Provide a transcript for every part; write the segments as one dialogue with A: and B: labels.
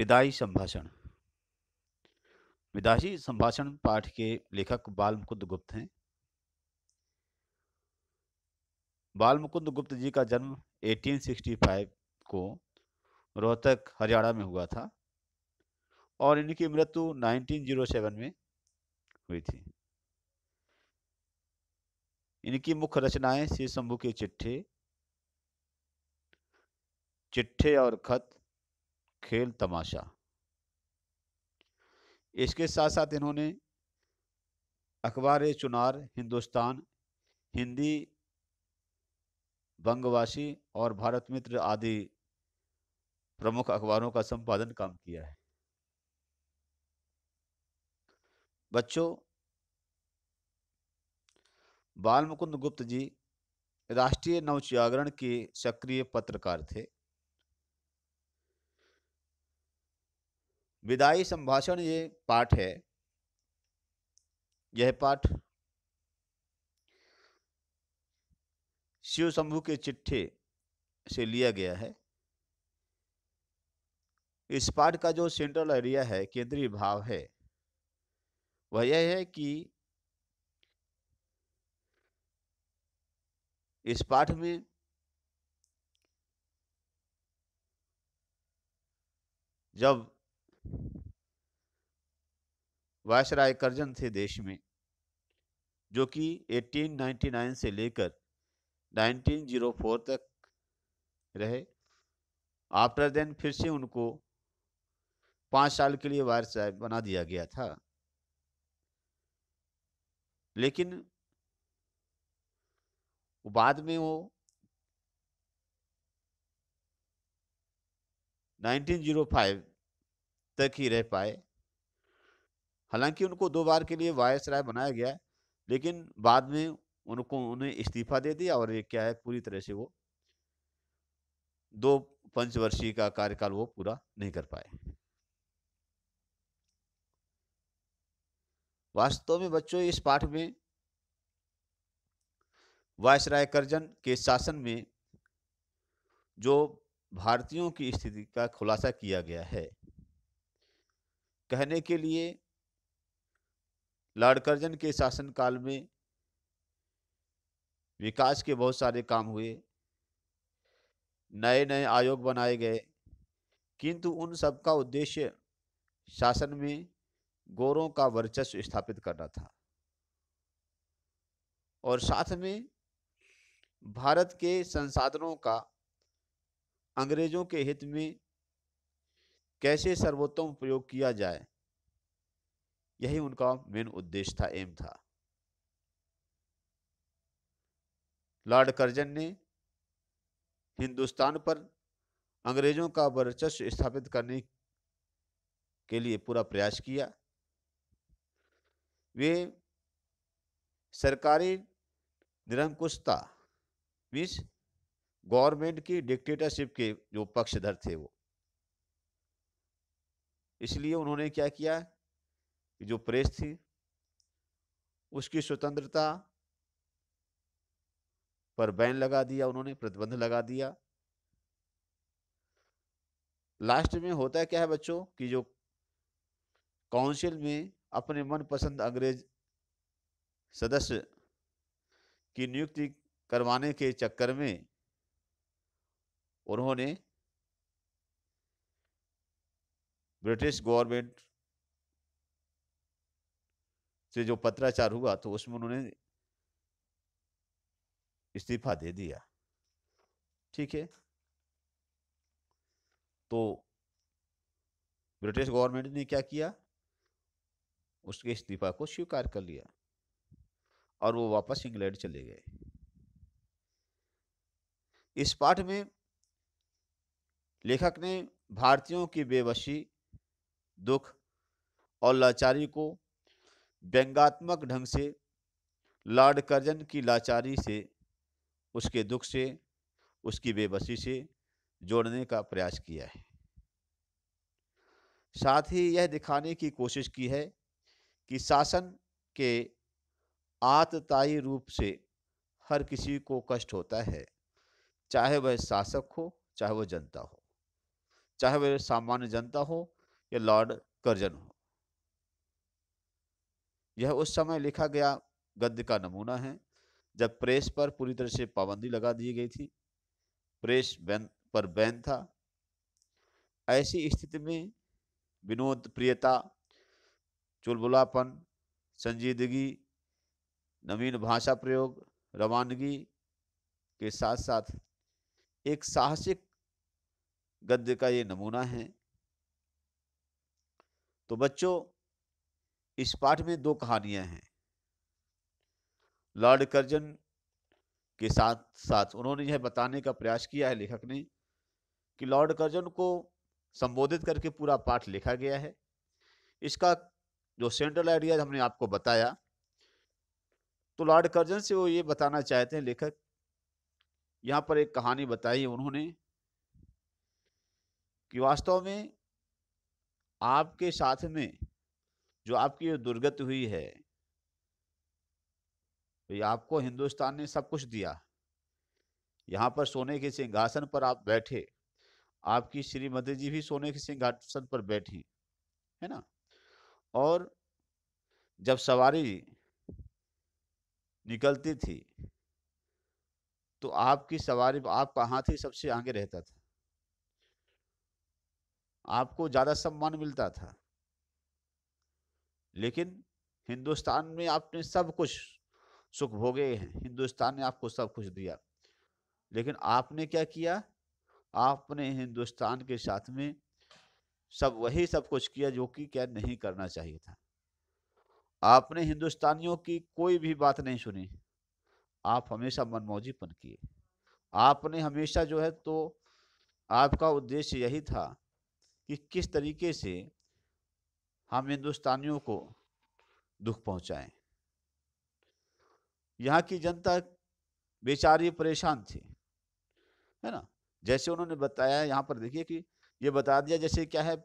A: विदाई संभाषण विदाई संभाषण पाठ के लेखक बाल मुकुंद गुप्त हैं बाल मुकुंद गुप्त जी का जन्म 1865 को रोहतक हरियाणा में हुआ था और इनकी मृत्यु 1907 में हुई थी इनकी मुख्य रचनाएं श्री शंभु के चिट्ठे चिट्ठे और खत खेल तमाशा इसके साथ साथ इन्होंने अखबार चुनार हिंदुस्तान हिंदी बंगवासी और भारत मित्र आदि प्रमुख अखबारों का संपादन काम किया है बच्चों बाल मुकुंद गुप्त जी राष्ट्रीय नवजागरण के सक्रिय पत्रकार थे विदाई संभाषण ये पाठ है यह पाठ शिव शंभु के चिट्ठे से लिया गया है इस पाठ का जो सेंट्रल एरिया है केंद्रीय भाव है वह यह है कि इस पाठ में जब वायसराय करजन थे देश में जो कि 1899 से लेकर 1904 तक रहे आफ्टर देन फिर से उनको पाँच साल के लिए वायसराय बना दिया गया था लेकिन बाद में वो 1905 तक ही रह पाए हालांकि उनको दो बार के लिए वायस राय बनाया गया है लेकिन बाद में उनको उन्हें इस्तीफा दे दिया और ये क्या है पूरी तरह से वो दो पंचवर्षीय का कार्यकाल वो पूरा नहीं कर पाए वास्तव में बच्चों इस पाठ में वायस राय करजन के शासन में जो भारतीयों की स्थिति का खुलासा किया गया है कहने के लिए लॉर्ड कर्जन के शासनकाल में विकास के बहुत सारे काम हुए नए नए आयोग बनाए गए किंतु उन सब का उद्देश्य शासन में गोरों का वर्चस्व स्थापित करना था और साथ में भारत के संसाधनों का अंग्रेजों के हित में कैसे सर्वोत्तम प्रयोग किया जाए यही उनका मेन उद्देश्य था एम था लॉर्ड कर्जन ने हिंदुस्तान पर अंग्रेजों का वर्चस्व स्थापित करने के लिए पूरा प्रयास किया वे सरकारी निरंकुशता मीन्स गवर्नमेंट की डिक्टेटरशिप के जो पक्षधर थे वो इसलिए उन्होंने क्या किया कि जो प्रेस थी उसकी स्वतंत्रता पर बैन लगा दिया उन्होंने प्रतिबंध लगा दिया लास्ट में होता है क्या है बच्चों कि जो काउंसिल में अपने मनपसंद अंग्रेज सदस्य की नियुक्ति करवाने के चक्कर में उन्होंने ब्रिटिश गवर्नमेंट से जो पत्राचार हुआ तो उसमें उन्होंने इस्तीफा दे दिया ठीक है तो ब्रिटिश गवर्नमेंट ने क्या किया उसके इस्तीफा को स्वीकार कर लिया और वो वापस इंग्लैंड चले गए इस पाठ में लेखक ने भारतीयों की बेबसी दुख और लाचारी को व्यंगात्मक ढंग से लॉर्ड कर्जन की लाचारी से उसके दुख से उसकी बेबसी से जोड़ने का प्रयास किया है साथ ही यह दिखाने की कोशिश की है कि शासन के आतताई रूप से हर किसी को कष्ट होता है चाहे वह शासक हो चाहे वह जनता हो चाहे वह सामान्य जनता हो या लॉर्ड कर्जन हो यह उस समय लिखा गया गद्य का नमूना है जब प्रेस पर पूरी तरह से पाबंदी लगा दी गई थी प्रेस बैन पर बैन था ऐसी स्थिति में विनोद प्रियता चुलबुलापन संजीदगी नवीन भाषा प्रयोग रवानगी के साथ साथ एक साहसिक गद्य का ये नमूना है तो बच्चों इस पाठ में दो कहानियां हैं लॉर्ड कर्जन के साथ साथ उन्होंने यह बताने का प्रयास किया है लेखक ने कि लॉर्ड कर्जन को संबोधित करके पूरा पाठ लिखा गया है इसका जो सेंट्रल आइडिया हमने आपको बताया तो लॉर्ड कर्जन से वो ये बताना चाहते हैं लेखक यहाँ पर एक कहानी बताई उन्होंने कि वास्तव में आपके साथ में जो आपकी दुर्गति हुई है भाई आपको हिंदुस्तान ने सब कुछ दिया यहाँ पर सोने के सिंहासन पर आप बैठे आपकी श्रीमती जी भी सोने के सिंहासन पर बैठी है ना और जब सवारी निकलती थी तो आपकी सवारी आप कहाँ थी सबसे आगे रहता था आपको ज़्यादा सम्मान मिलता था लेकिन हिंदुस्तान में आपने सब कुछ सुख भोगे हैं हिंदुस्तान ने आपको सब कुछ दिया लेकिन आपने क्या किया आपने हिंदुस्तान के साथ में सब वही सब कुछ किया जो कि क्या नहीं करना चाहिए था आपने हिंदुस्तानियों की कोई भी बात नहीं सुनी आप हमेशा मनमौजीपन किए आपने हमेशा जो है तो आपका उद्देश्य यही था कि किस तरीके से हम हिंदुस्तानियों को दुख पहुंचाएं यहाँ की जनता बेचारी परेशान थी है ना जैसे उन्होंने बताया यहाँ पर देखिए कि ये बता दिया जैसे क्या है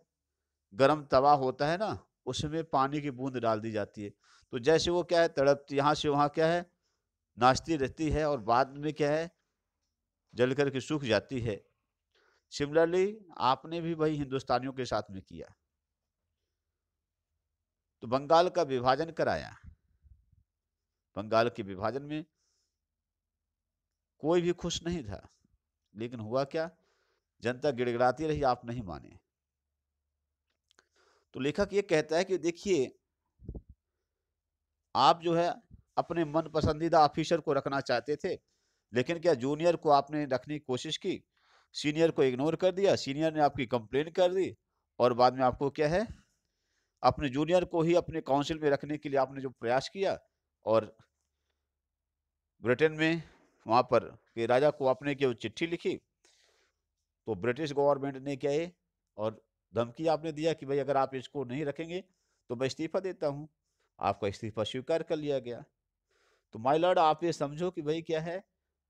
A: गरम तवा होता है ना उसमें पानी की बूंद डाल दी जाती है तो जैसे वो क्या है तड़पती यहाँ से वहाँ क्या है नाचती रहती है और बाद में क्या है जल करके सूख जाती है सिमिलरली आपने भी वही हिंदुस्तानियों के साथ में किया तो बंगाल का विभाजन कराया बंगाल के विभाजन में कोई भी खुश नहीं था लेकिन हुआ क्या जनता गिड़गिड़ाती रही आप नहीं माने तो लेखक ये कहता है कि देखिए आप जो है अपने मन पसंदीदा ऑफिसर को रखना चाहते थे लेकिन क्या जूनियर को आपने रखने की कोशिश की सीनियर को इग्नोर कर दिया सीनियर ने आपकी कंप्लेन कर दी और बाद में आपको क्या है अपने जूनियर को ही अपने काउंसिल में रखने के लिए आपने जो प्रयास किया और ब्रिटेन में वहाँ पर के राजा को आपने की चिट्ठी लिखी तो ब्रिटिश गवर्नमेंट ने क्या है और धमकी आपने दिया कि भाई अगर आप इसको नहीं रखेंगे तो मैं इस्तीफा देता हूँ आपका इस्तीफा स्वीकार कर लिया गया तो माई लॉर्ड आप ये समझो कि भाई क्या है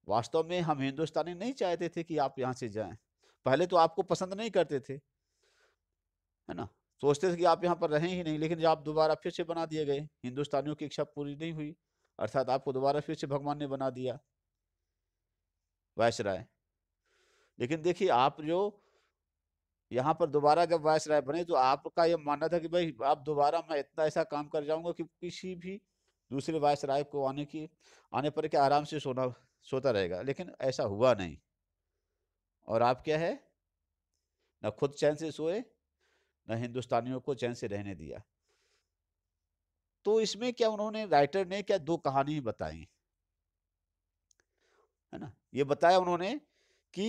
A: वास्तव में हम हिंदुस्तानी नहीं चाहते थे कि आप यहाँ से जाएं पहले तो आपको पसंद नहीं करते थे है ना तो सोचते थे कि आप यहाँ पर रहें ही नहीं लेकिन आप दोबारा फिर से बना दिए गए हिंदुस्तानियों की इच्छा पूरी नहीं हुई अर्थात आपको दोबारा फिर से भगवान ने बना दिया वायसराय लेकिन देखिए आप जो यहाँ पर दोबारा जब वायसराय बने तो आपका यह मानना था कि भाई आप दोबारा मैं इतना ऐसा काम कर जाऊंगा कि किसी भी दूसरे वायसराय को आने की आने पर क्या आराम से सोना सोता रहेगा लेकिन ऐसा हुआ नहीं और आप क्या है ना खुद चैन से सोए न हिंदुस्तानियों को चैन से रहने दिया तो इसमें क्या उन्होंने राइटर ने क्या दो कहानी बताई है ना ये बताया उन्होंने कि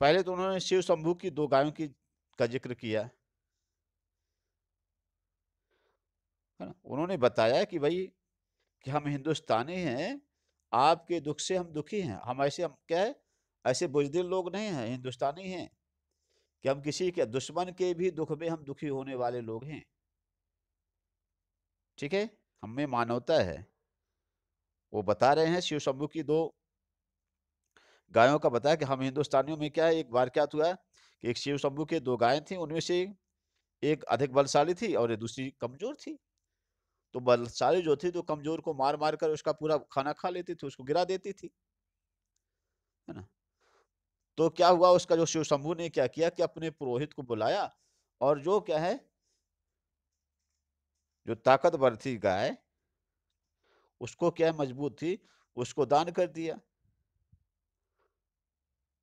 A: पहले तो उन्होंने शिव शंभु की दो गायों की का जिक्र किया है ना उन्होंने बताया कि भाई कि हम हिंदुस्तानी हैं आपके दुख से हम दुखी हैं हम ऐसे हम क्या है ऐसे बुजदिल लोग नहीं हैं हिंदुस्तानी हैं कि हम किसी के दुश्मन के भी दुख में हम दुखी होने वाले लोग हैं ठीक है हम में मानवता है वो बता रहे हैं शिव शंभु की दो गायों का बताया कि हम हिंदुस्तानियों में क्या है एक बार क्या तो हुआ कि एक शिव शंभु के दो गायें थी उनमें से एक अधिक बलशाली थी और एक दूसरी कमजोर थी तो बलशाली जो थी तो कमजोर को मार मार कर उसका पूरा खाना खा लेती थी उसको गिरा देती थी है ना तो क्या हुआ उसका जो शिव शंभु ने क्या किया कि अपने पुरोहित को बुलाया और जो क्या है जो ताकतवर थी गाय उसको क्या मजबूत थी उसको दान कर दिया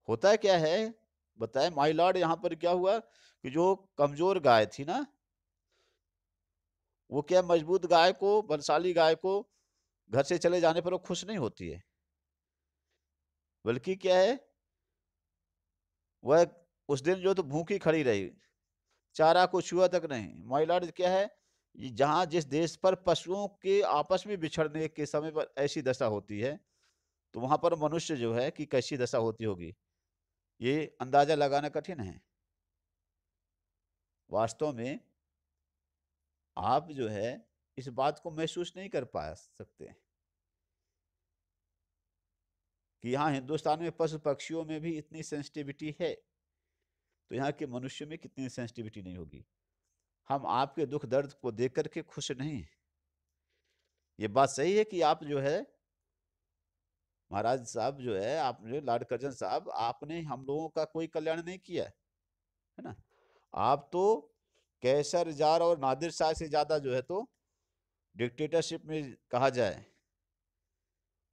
A: होता क्या है बताए माई लॉर्ड यहां पर क्या हुआ कि जो कमजोर गाय थी ना वो क्या मजबूत गाय को बलशाली गाय को घर से चले जाने पर वो खुश नहीं होती है बल्कि क्या है वह उस दिन जो तो भूखी खड़ी रही चारा को छुआ तक नहीं महिला क्या है जहाँ जिस देश पर पशुओं के आपस में बिछड़ने के समय पर ऐसी दशा होती है तो वहाँ पर मनुष्य जो है कि कैसी दशा होती होगी ये अंदाजा लगाना कठिन है वास्तव में आप जो है इस बात को महसूस नहीं कर पा सकते कि यहाँ हिंदुस्तान में पशु पक्षियों में भी इतनी सेंसिटिविटी है तो यहाँ के मनुष्य में कितनी सेंसिटिविटी नहीं होगी हम आपके दुख दर्द को देख करके खुश नहीं ये बात सही है कि आप जो है महाराज साहब जो है आप जो लॉर्ड कर्जन साहब आपने हम लोगों का कोई कल्याण नहीं किया है ना आप तो कैसर जार और नादिर शाह से ज़्यादा जो है तो डिक्टेटरशिप में कहा जाए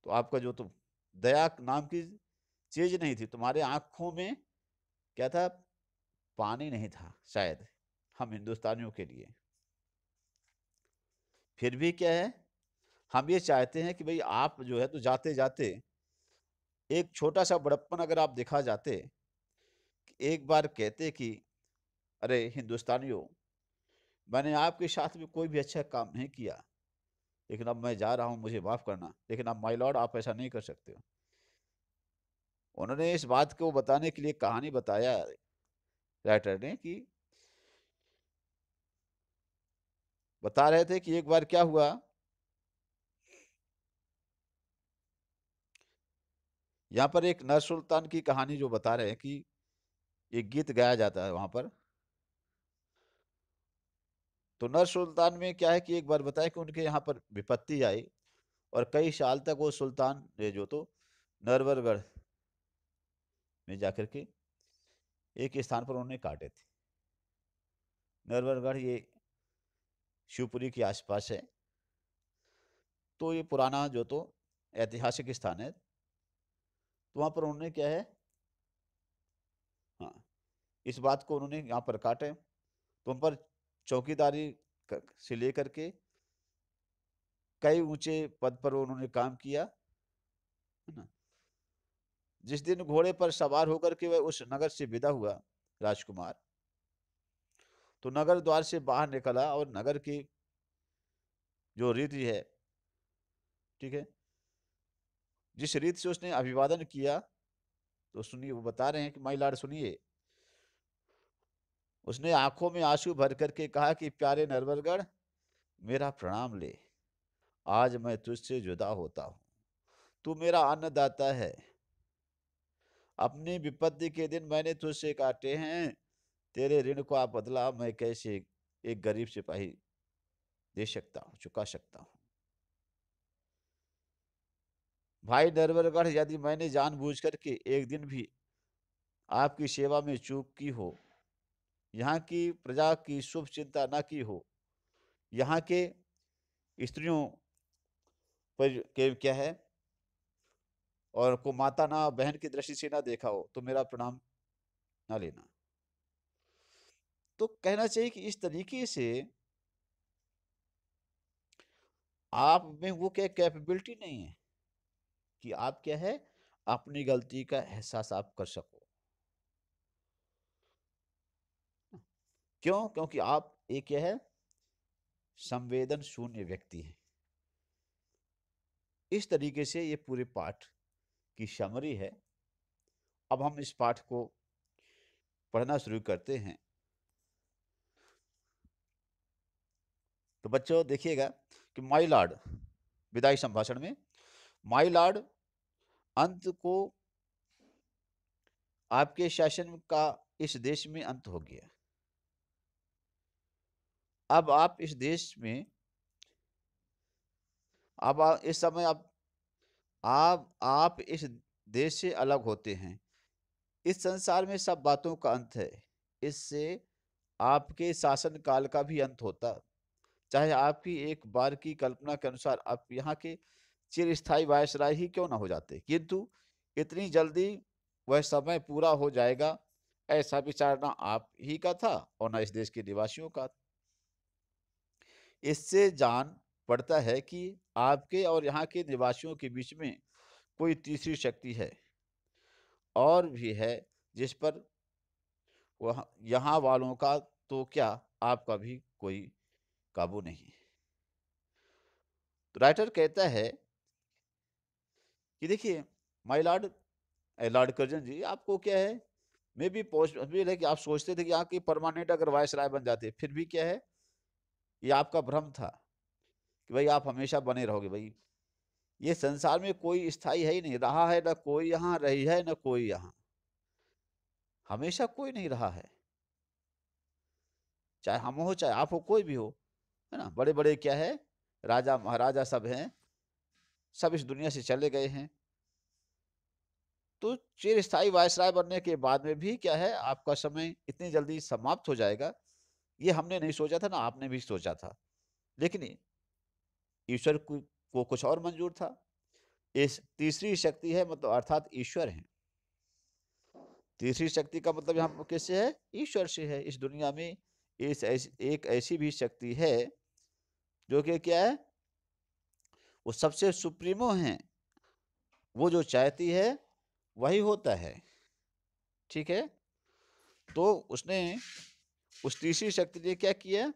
A: तो आपका जो तो दया नाम की चीज नहीं थी तुम्हारे आंखों में क्या था पानी नहीं था शायद हम हिंदुस्तानियों के लिए फिर भी क्या है हम ये चाहते हैं कि भाई आप जो है तो जाते जाते एक छोटा सा बड़प्पन अगर आप दिखा जाते एक बार कहते कि अरे हिंदुस्तानियों मैंने आपके साथ में कोई भी अच्छा काम नहीं किया लेकिन अब मैं जा रहा हूँ मुझे माफ़ करना लेकिन अब माई लॉर्ड आप ऐसा नहीं कर सकते उन्होंने इस बात को बताने के लिए कहानी बताया राइटर ने कि बता रहे थे कि एक बार क्या हुआ यहाँ पर एक नर सुल्तान की कहानी जो बता रहे हैं कि एक गीत गाया जाता है वहां पर तो नर सुल्तान में क्या है कि एक बार बताया कि उनके यहाँ पर विपत्ति आई और कई साल तक वो सुल्तान ये जो तो नरवरगढ़ में जाकर के एक स्थान पर उन्होंने काटे थे नरवरगढ़ ये शिवपुरी के आसपास है तो ये पुराना जो तो ऐतिहासिक स्थान है तो वहाँ पर उन्होंने क्या है हाँ इस बात को उन्होंने यहाँ पर काटे तो उन पर चौकीदारी से लेकर के कई ऊंचे पद पर उन्होंने काम किया है ना जिस दिन घोड़े पर सवार होकर के वह उस नगर से विदा हुआ राजकुमार तो नगर द्वार से बाहर निकला और नगर की जो रीति है ठीक है जिस रीत से उसने अभिवादन किया तो सुनिए वो बता रहे हैं कि माई लाड सुनिए उसने आंखों में आंसू भर करके कहा कि प्यारे नरवरगढ़ मेरा प्रणाम ले आज मैं तुझसे जुदा होता हूँ तू मेरा अन्नदाता है अपनी विपत्ति के दिन मैंने तुझसे काटे हैं तेरे ऋण को आप बदला मैं कैसे एक गरीब सिपाही दे सकता हूँ चुका सकता हूँ भाई नरवरगढ़ यदि मैंने जानबूझकर करके एक दिन भी आपकी सेवा में चूक की हो यहाँ की प्रजा की शुभ चिंता न की हो यहाँ के स्त्रियों पर के क्या है और को माता ना बहन की दृष्टि से ना देखा हो तो मेरा प्रणाम ना लेना तो कहना चाहिए कि इस तरीके से आप में वो क्या कैपेबिलिटी नहीं है कि आप क्या है अपनी गलती का एहसास आप कर सको क्यों क्योंकि आप एक यह है संवेदन शून्य व्यक्ति हैं इस तरीके से ये पूरे पाठ की समरी है अब हम इस पाठ को पढ़ना शुरू करते हैं तो बच्चों देखिएगा कि माई लॉर्ड विदाई संभाषण में माई लॉर्ड अंत को आपके शासन का इस देश में अंत हो गया अब आप इस देश में अब आ, इस समय आप आप आप इस देश से अलग होते हैं इस संसार में सब बातों का अंत है इससे आपके शासन काल का भी अंत होता चाहे आपकी एक बार की कल्पना के अनुसार आप यहाँ के चिरस्थायी वायसराय ही क्यों ना हो जाते किंतु इतनी जल्दी वह समय पूरा हो जाएगा ऐसा विचार ना आप ही का था और ना इस देश के निवासियों का इससे जान पड़ता है कि आपके और यहाँ के निवासियों के बीच में कोई तीसरी शक्ति है और भी है जिस पर वह यहाँ वालों का तो क्या आपका भी कोई काबू नहीं तो राइटर कहता है कि देखिए my lord Lord Curzon ji आपको क्या है मे भी पोस्ट भी लेकिन आप सोचते थे कि यहाँ की परमानेंट अगर वायस राय बन जाते फिर भी क्या है ये आपका भ्रम था कि भाई आप हमेशा बने रहोगे भाई ये संसार में कोई स्थाई है ही नहीं रहा है ना कोई यहाँ रही है ना कोई यहाँ हमेशा कोई नहीं रहा है चाहे हम हो चाहे आप हो कोई भी हो है ना बड़े बड़े क्या है राजा महाराजा सब हैं सब इस दुनिया से चले गए हैं तो चिर स्थायी वायसराय बनने के बाद में भी क्या है आपका समय इतनी जल्दी समाप्त हो जाएगा ये हमने नहीं सोचा था ना आपने भी सोचा था लेकिन ईश्वर को कुछ और मंजूर था इस तीसरी शक्ति है मतलब अर्थात ईश्वर है तीसरी शक्ति का मतलब यहाँ कैसे है ईश्वर से है इस दुनिया में इस ऐसी एक ऐसी भी शक्ति है जो कि क्या है वो सबसे सुप्रीमो है वो जो चाहती है वही होता है ठीक है तो उसने उस तीसरी शक्ति ने क्या किया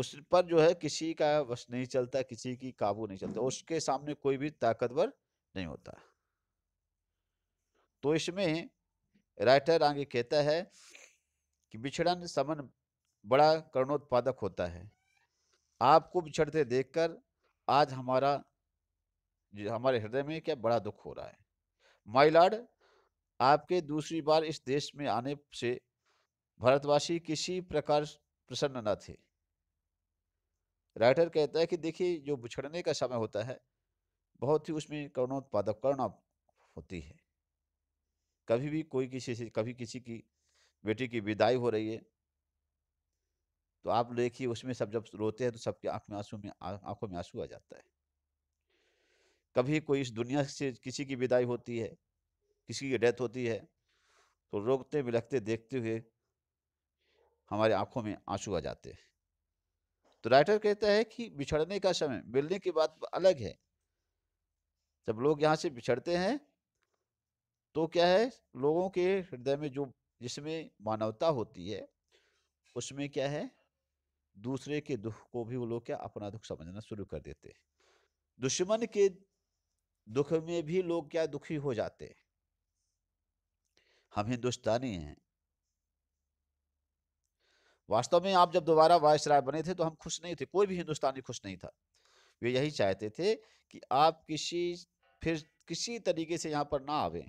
A: उस पर जो है किसी का वश नहीं चलता किसी की काबू नहीं चलता उसके सामने कोई भी ताकतवर नहीं होता तो इसमें राइटर आगे कहता है कि बिछड़न समन बड़ा करणोत्पादक होता है आपको बिछड़ते देखकर आज हमारा हमारे हृदय में क्या बड़ा दुख हो रहा है माई आपके दूसरी बार इस देश में आने से भारतवासी किसी प्रकार प्रसन्न न थे राइटर कहता है कि देखिए जो बिछड़ने का समय होता है बहुत ही उसमें करुणोत्पादक करुणा होती है कभी भी कोई किसी से कभी किसी की बेटी की विदाई हो रही है तो आप देखिए उसमें सब जब रोते हैं तो सबके आंख में आंसू में आंखों में आंसू आ जाता है कभी कोई इस दुनिया से किसी की विदाई होती है किसी की डेथ होती है तो रोकते बिलखते देखते हुए हमारे आंखों में आंसू आ जाते हैं तो राइटर कहता है कि बिछड़ने का समय मिलने की बात अलग है जब लोग यहाँ से बिछड़ते हैं तो क्या है लोगों के हृदय में जो जिसमें मानवता होती है उसमें क्या है दूसरे के दुख को भी वो लोग क्या अपना दुख समझना शुरू कर देते हैं दुश्मन के दुख में भी लोग क्या दुखी हो जाते हैं हम हिंदुस्तानी हैं वास्तव में आप जब दोबारा वायस राय बने थे तो हम खुश नहीं थे कोई भी हिंदुस्तानी खुश नहीं था वे यही चाहते थे कि आप किसी फिर किसी तरीके से यहाँ पर ना आवे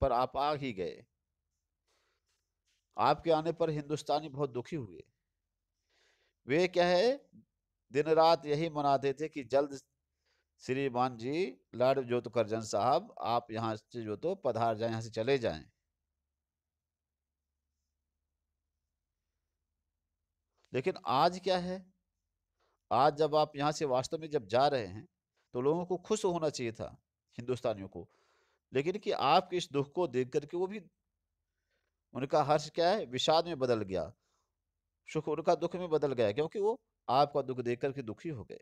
A: पर आप आ ही गए आपके आने पर हिंदुस्तानी बहुत दुखी हुए वे क्या है दिन रात यही मनाते थे कि जल्द श्रीमान जी लाड ज्योत करजन साहब आप यहाँ से जो तो पधार जाए यहाँ से चले जाएं लेकिन आज क्या है आज जब आप यहाँ से वास्तव में जब जा रहे हैं तो लोगों को खुश होना चाहिए था हिंदुस्तानियों को लेकिन कि आपके इस दुख को देख करके वो भी उनका हर्ष क्या है विषाद में बदल गया सुख उनका दुख में बदल गया क्योंकि वो आपका दुख देख करके दुखी हो गए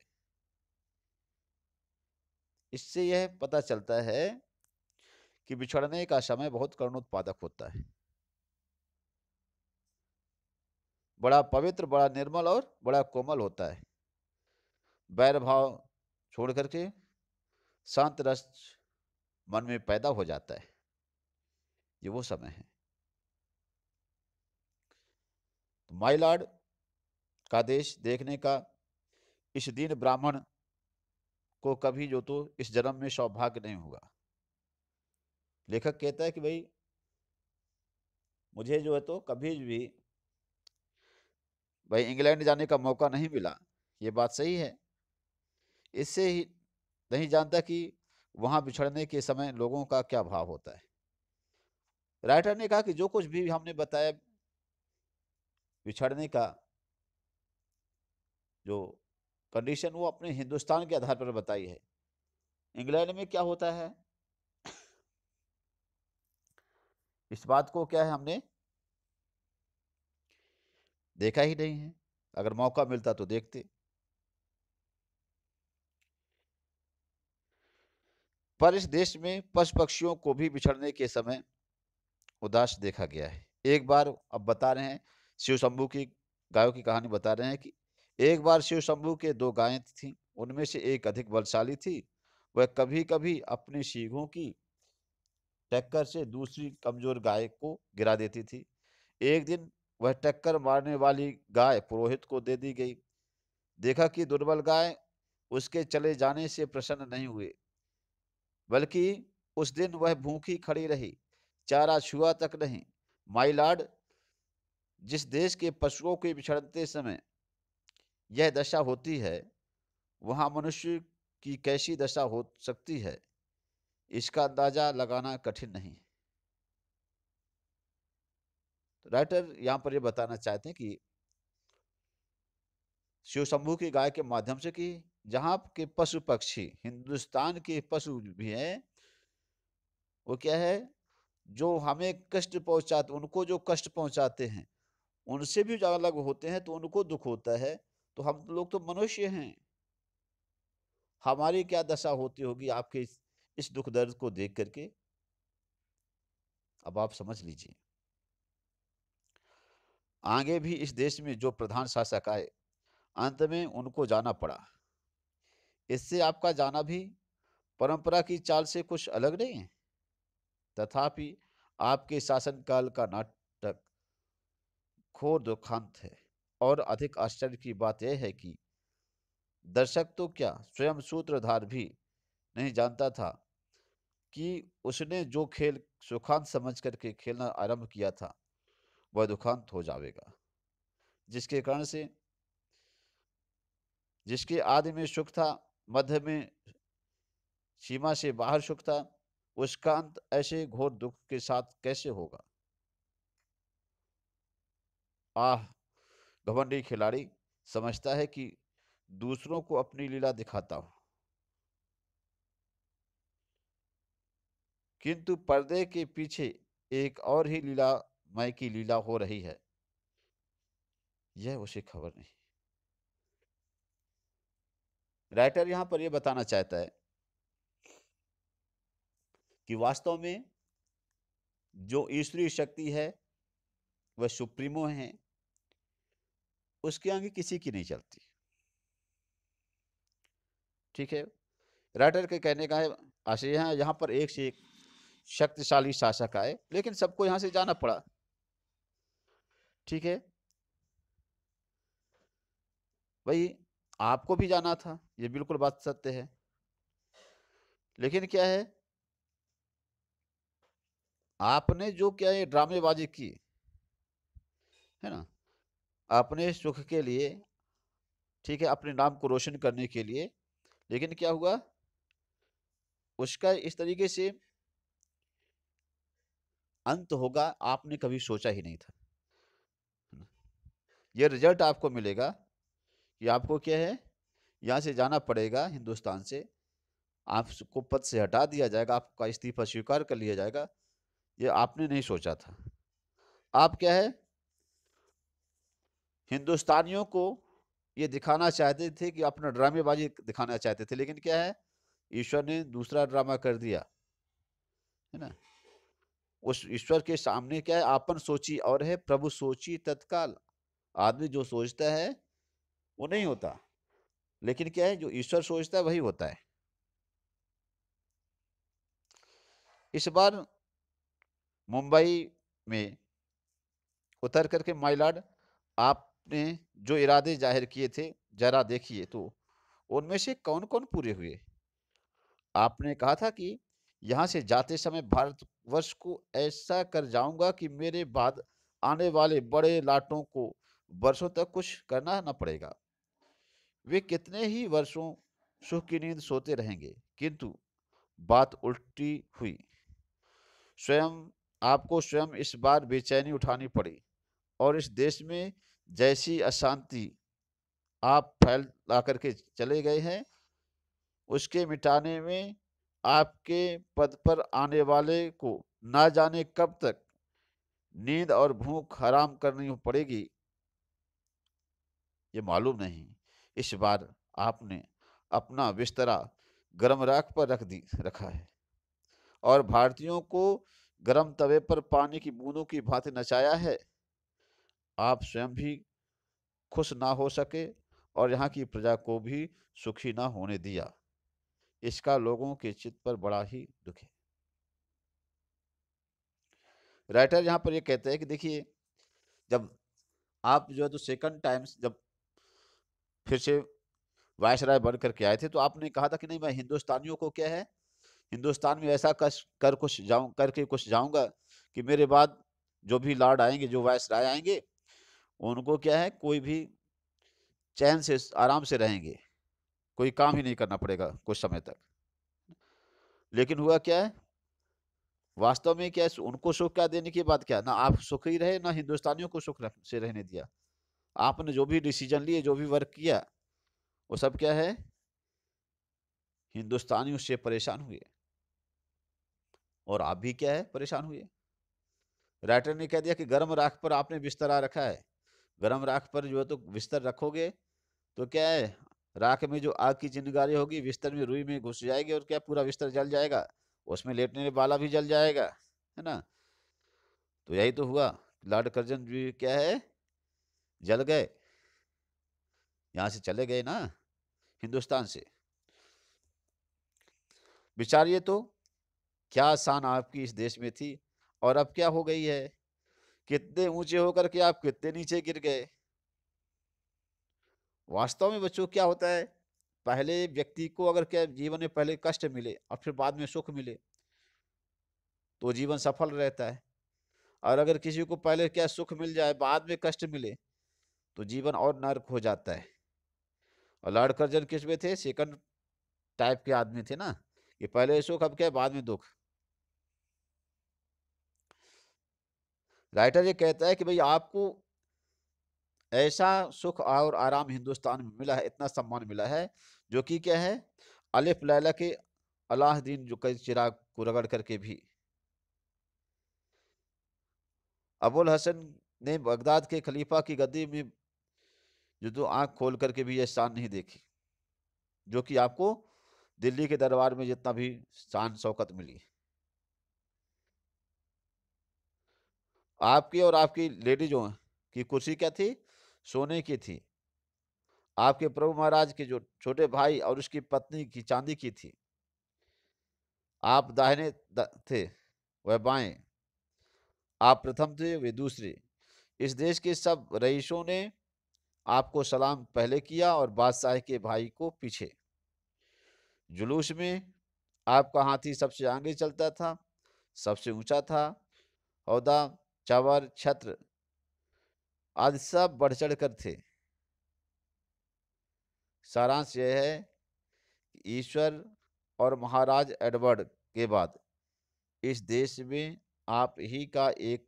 A: इससे यह पता चलता है कि बिछड़ने का समय बहुत करणोत्पादक होता है बड़ा पवित्र बड़ा निर्मल और बड़ा कोमल होता है बैर भाव छोड़ करके शांत रस मन में पैदा हो जाता है ये वो समय है तो माइलाड का देश देखने का इस दिन ब्राह्मण को कभी जो तो इस जन्म में सौभाग्य नहीं हुआ लेखक कहता है कि भाई मुझे जो है तो कभी भी भाई इंग्लैंड जाने का मौका नहीं मिला ये बात सही है इससे ही नहीं जानता कि वहाँ बिछड़ने के समय लोगों का क्या भाव होता है राइटर ने कहा कि जो कुछ भी हमने बताया बिछड़ने का जो कंडीशन वो अपने हिंदुस्तान के आधार पर बताई है इंग्लैंड में क्या होता है इस बात को क्या है हमने देखा ही नहीं है अगर मौका मिलता तो देखते पर इस देश में पशु पक्षियों को भी बिछड़ने के समय उदास देखा गया है एक बार अब बता रहे हैं शिव शंभू की गायों की कहानी बता रहे हैं कि एक बार शिव शंभू के दो गायें थीं उनमें से एक अधिक बलशाली थी वह कभी कभी अपनी सीघों की टक्कर से दूसरी कमजोर गाय को गिरा देती थी एक दिन वह टक्कर मारने वाली गाय पुरोहित को दे दी गई देखा कि दुर्बल गाय उसके चले जाने से प्रसन्न नहीं हुए बल्कि उस दिन वह भूखी खड़ी रही चारा छुआ तक नहीं माइलाड जिस देश के पशुओं के बिछड़ते समय यह दशा होती है वहां मनुष्य की कैसी दशा हो सकती है इसका अंदाजा लगाना कठिन नहीं है राइटर यहाँ पर ये यह बताना चाहते हैं कि शिव शंभू की गाय के माध्यम से कि जहाँ के पशु पक्षी हिंदुस्तान के पशु भी हैं वो क्या है जो हमें कष्ट पहुंचाते उनको जो कष्ट पहुंचाते हैं उनसे भी जो अलग होते हैं तो उनको दुख होता है तो हम लोग तो मनुष्य हैं हमारी क्या दशा होती होगी आपके इस दुख दर्द को देख करके अब आप समझ लीजिए आगे भी इस देश में जो प्रधान शासक आए अंत में उनको जाना पड़ा इससे आपका जाना भी परंपरा की चाल से कुछ अलग नहीं है तथापि आपके शासनकाल का नाटक घोर दुखांत है और अधिक आश्चर्य की बात यह है कि दर्शक तो क्या स्वयं सूत्रधार भी नहीं जानता था कि उसने जो खेल सुखांत समझ करके खेलना आरंभ किया था वह दुखांत हो जाएगा जिसके कारण से जिसके आदि में सुख था मध्य में सीमा से बाहर सुख था उसका अंत ऐसे घोर दुख के साथ कैसे होगा आह घमंडी खिलाड़ी समझता है कि दूसरों को अपनी लीला दिखाता हूं किंतु पर्दे के पीछे एक और ही लीला मय की लीला हो रही है यह उसे खबर नहीं राइटर यहां पर यह बताना चाहता है कि वास्तव में जो ईश्वरीय शक्ति है वह सुप्रीमो है उसके आगे किसी की नहीं चलती ठीक है राइटर के कहने का है आशय यहां यहाँ पर एक से एक शक्तिशाली शासक आए लेकिन सबको यहां से जाना पड़ा ठीक है भाई आपको भी जाना था ये बिल्कुल बात सत्य है लेकिन क्या है आपने जो क्या है ड्रामेबाजी की है ना अपने सुख के लिए ठीक है अपने नाम को रोशन करने के लिए लेकिन क्या हुआ उसका इस तरीके से अंत होगा आपने कभी सोचा ही नहीं था ये रिजल्ट आपको मिलेगा कि आपको क्या है यहाँ से जाना पड़ेगा हिंदुस्तान से आपको पद से हटा दिया जाएगा आपका इस्तीफा स्वीकार कर लिया जाएगा ये आपने नहीं सोचा था आप क्या है हिंदुस्तानियों को ये दिखाना चाहते थे कि अपना ड्रामेबाजी दिखाना चाहते थे लेकिन क्या है ईश्वर ने दूसरा ड्रामा कर दिया है ना उस ईश्वर के सामने क्या है आपन सोची और है प्रभु सोची तत्काल आदमी जो सोचता है वो नहीं होता लेकिन क्या है जो ईश्वर सोचता है वही होता है इस बार मुंबई में उतर करके माइलाड आपने जो इरादे जाहिर किए थे जरा देखिए तो उनमें से कौन कौन पूरे हुए आपने कहा था कि यहाँ से जाते समय भारतवर्ष को ऐसा कर जाऊंगा कि मेरे बाद आने वाले बड़े लाटों को वर्षों तक कुछ करना न पड़ेगा वे कितने ही वर्षों सुख की नींद सोते रहेंगे किंतु बात उल्टी हुई स्वयं आपको स्वयं इस बार बेचैनी उठानी पड़ी और इस देश में जैसी अशांति आप फैल ला करके चले गए हैं उसके मिटाने में आपके पद पर आने वाले को ना जाने कब तक नींद और भूख हराम करनी पड़ेगी ये मालूम नहीं इस बार आपने अपना बिस्तरा गर्म राख पर रख दी रखा है और भारतीयों को गर्म तवे पर पानी की बूंदों की भांति नचाया है आप स्वयं भी खुश ना हो सके और यहाँ की प्रजा को भी सुखी ना होने दिया इसका लोगों के चित्त पर बड़ा ही दुख है राइटर यहाँ पर ये कहते हैं कि देखिए जब आप जो है तो सेकंड टाइम्स जब फिर से वायसराय बन करके आए थे तो आपने कहा था कि नहीं मैं हिंदुस्तानियों को क्या है हिंदुस्तान में ऐसा कर कर कुछ जाऊँ करके कुछ जाऊँगा कि मेरे बाद जो भी लॉर्ड आएंगे जो राय आएंगे उनको क्या है कोई भी चैन से आराम से रहेंगे कोई काम ही नहीं करना पड़ेगा कुछ समय तक लेकिन हुआ क्या है वास्तव में क्या है उनको सुख क्या देने की बात क्या ना आप सुख ही रहे ना हिंदुस्तानियों को सुख से रहने दिया आपने जो भी डिसीजन लिए जो भी वर्क किया वो सब क्या है हिंदुस्तानी उससे परेशान हुए और आप भी क्या है परेशान हुए राइटर ने कह दिया कि गर्म राख पर आपने बिस्तर आ रखा है गर्म राख पर जो है तो बिस्तर रखोगे तो क्या है राख में जो आग की चिन्हगारी होगी बिस्तर में रुई में घुस जाएगी और क्या पूरा बिस्तर जल जाएगा उसमें लेटने वाला भी जल जाएगा है ना तो यही तो हुआ लॉर्ड कर्जन भी क्या है जल गए यहां से चले गए ना हिंदुस्तान से विचारिए तो क्या आसान आपकी इस देश में थी और अब क्या हो गई है कितने ऊंचे होकर के आप कितने नीचे गिर गए वास्तव में बच्चों क्या होता है पहले व्यक्ति को अगर क्या जीवन में पहले कष्ट मिले और फिर बाद में सुख मिले तो जीवन सफल रहता है और अगर किसी को पहले क्या सुख मिल जाए बाद में कष्ट मिले तो जीवन और नर्क हो जाता है और लॉर्ड कर्जन किस में थे सेकंड टाइप के आदमी थे ना कि पहले सुख अब क्या बाद में दुख राइटर ये कहता है कि भाई आपको ऐसा सुख और आराम हिंदुस्तान में मिला है इतना सम्मान मिला है जो कि क्या है अलिफ लैला के अलाहदीन जो कई चिराग को रगड़ करके भी अबुल हसन ने बगदाद के खलीफा की गद्दी में जो तो आंख खोल करके भी यह शान नहीं देखी जो कि आपको दिल्ली के दरबार में जितना भी शान शौकत मिली आपकी और आपकी लेडीजों की कुर्सी क्या थी सोने की थी आपके प्रभु महाराज के जो छोटे भाई और उसकी पत्नी की चांदी की थी आप दाहिने थे वह बाएं आप प्रथम थे वे दूसरे इस देश के सब रईसों ने आपको सलाम पहले किया और बादशाह के भाई को पीछे जुलूस में आपका हाथी सबसे आगे चलता था सबसे ऊंचा था अहदा चावर छत्र आदि सब बढ़ चढ़ कर थे सारांश यह है कि ईश्वर और महाराज एडवर्ड के बाद इस देश में आप ही का एक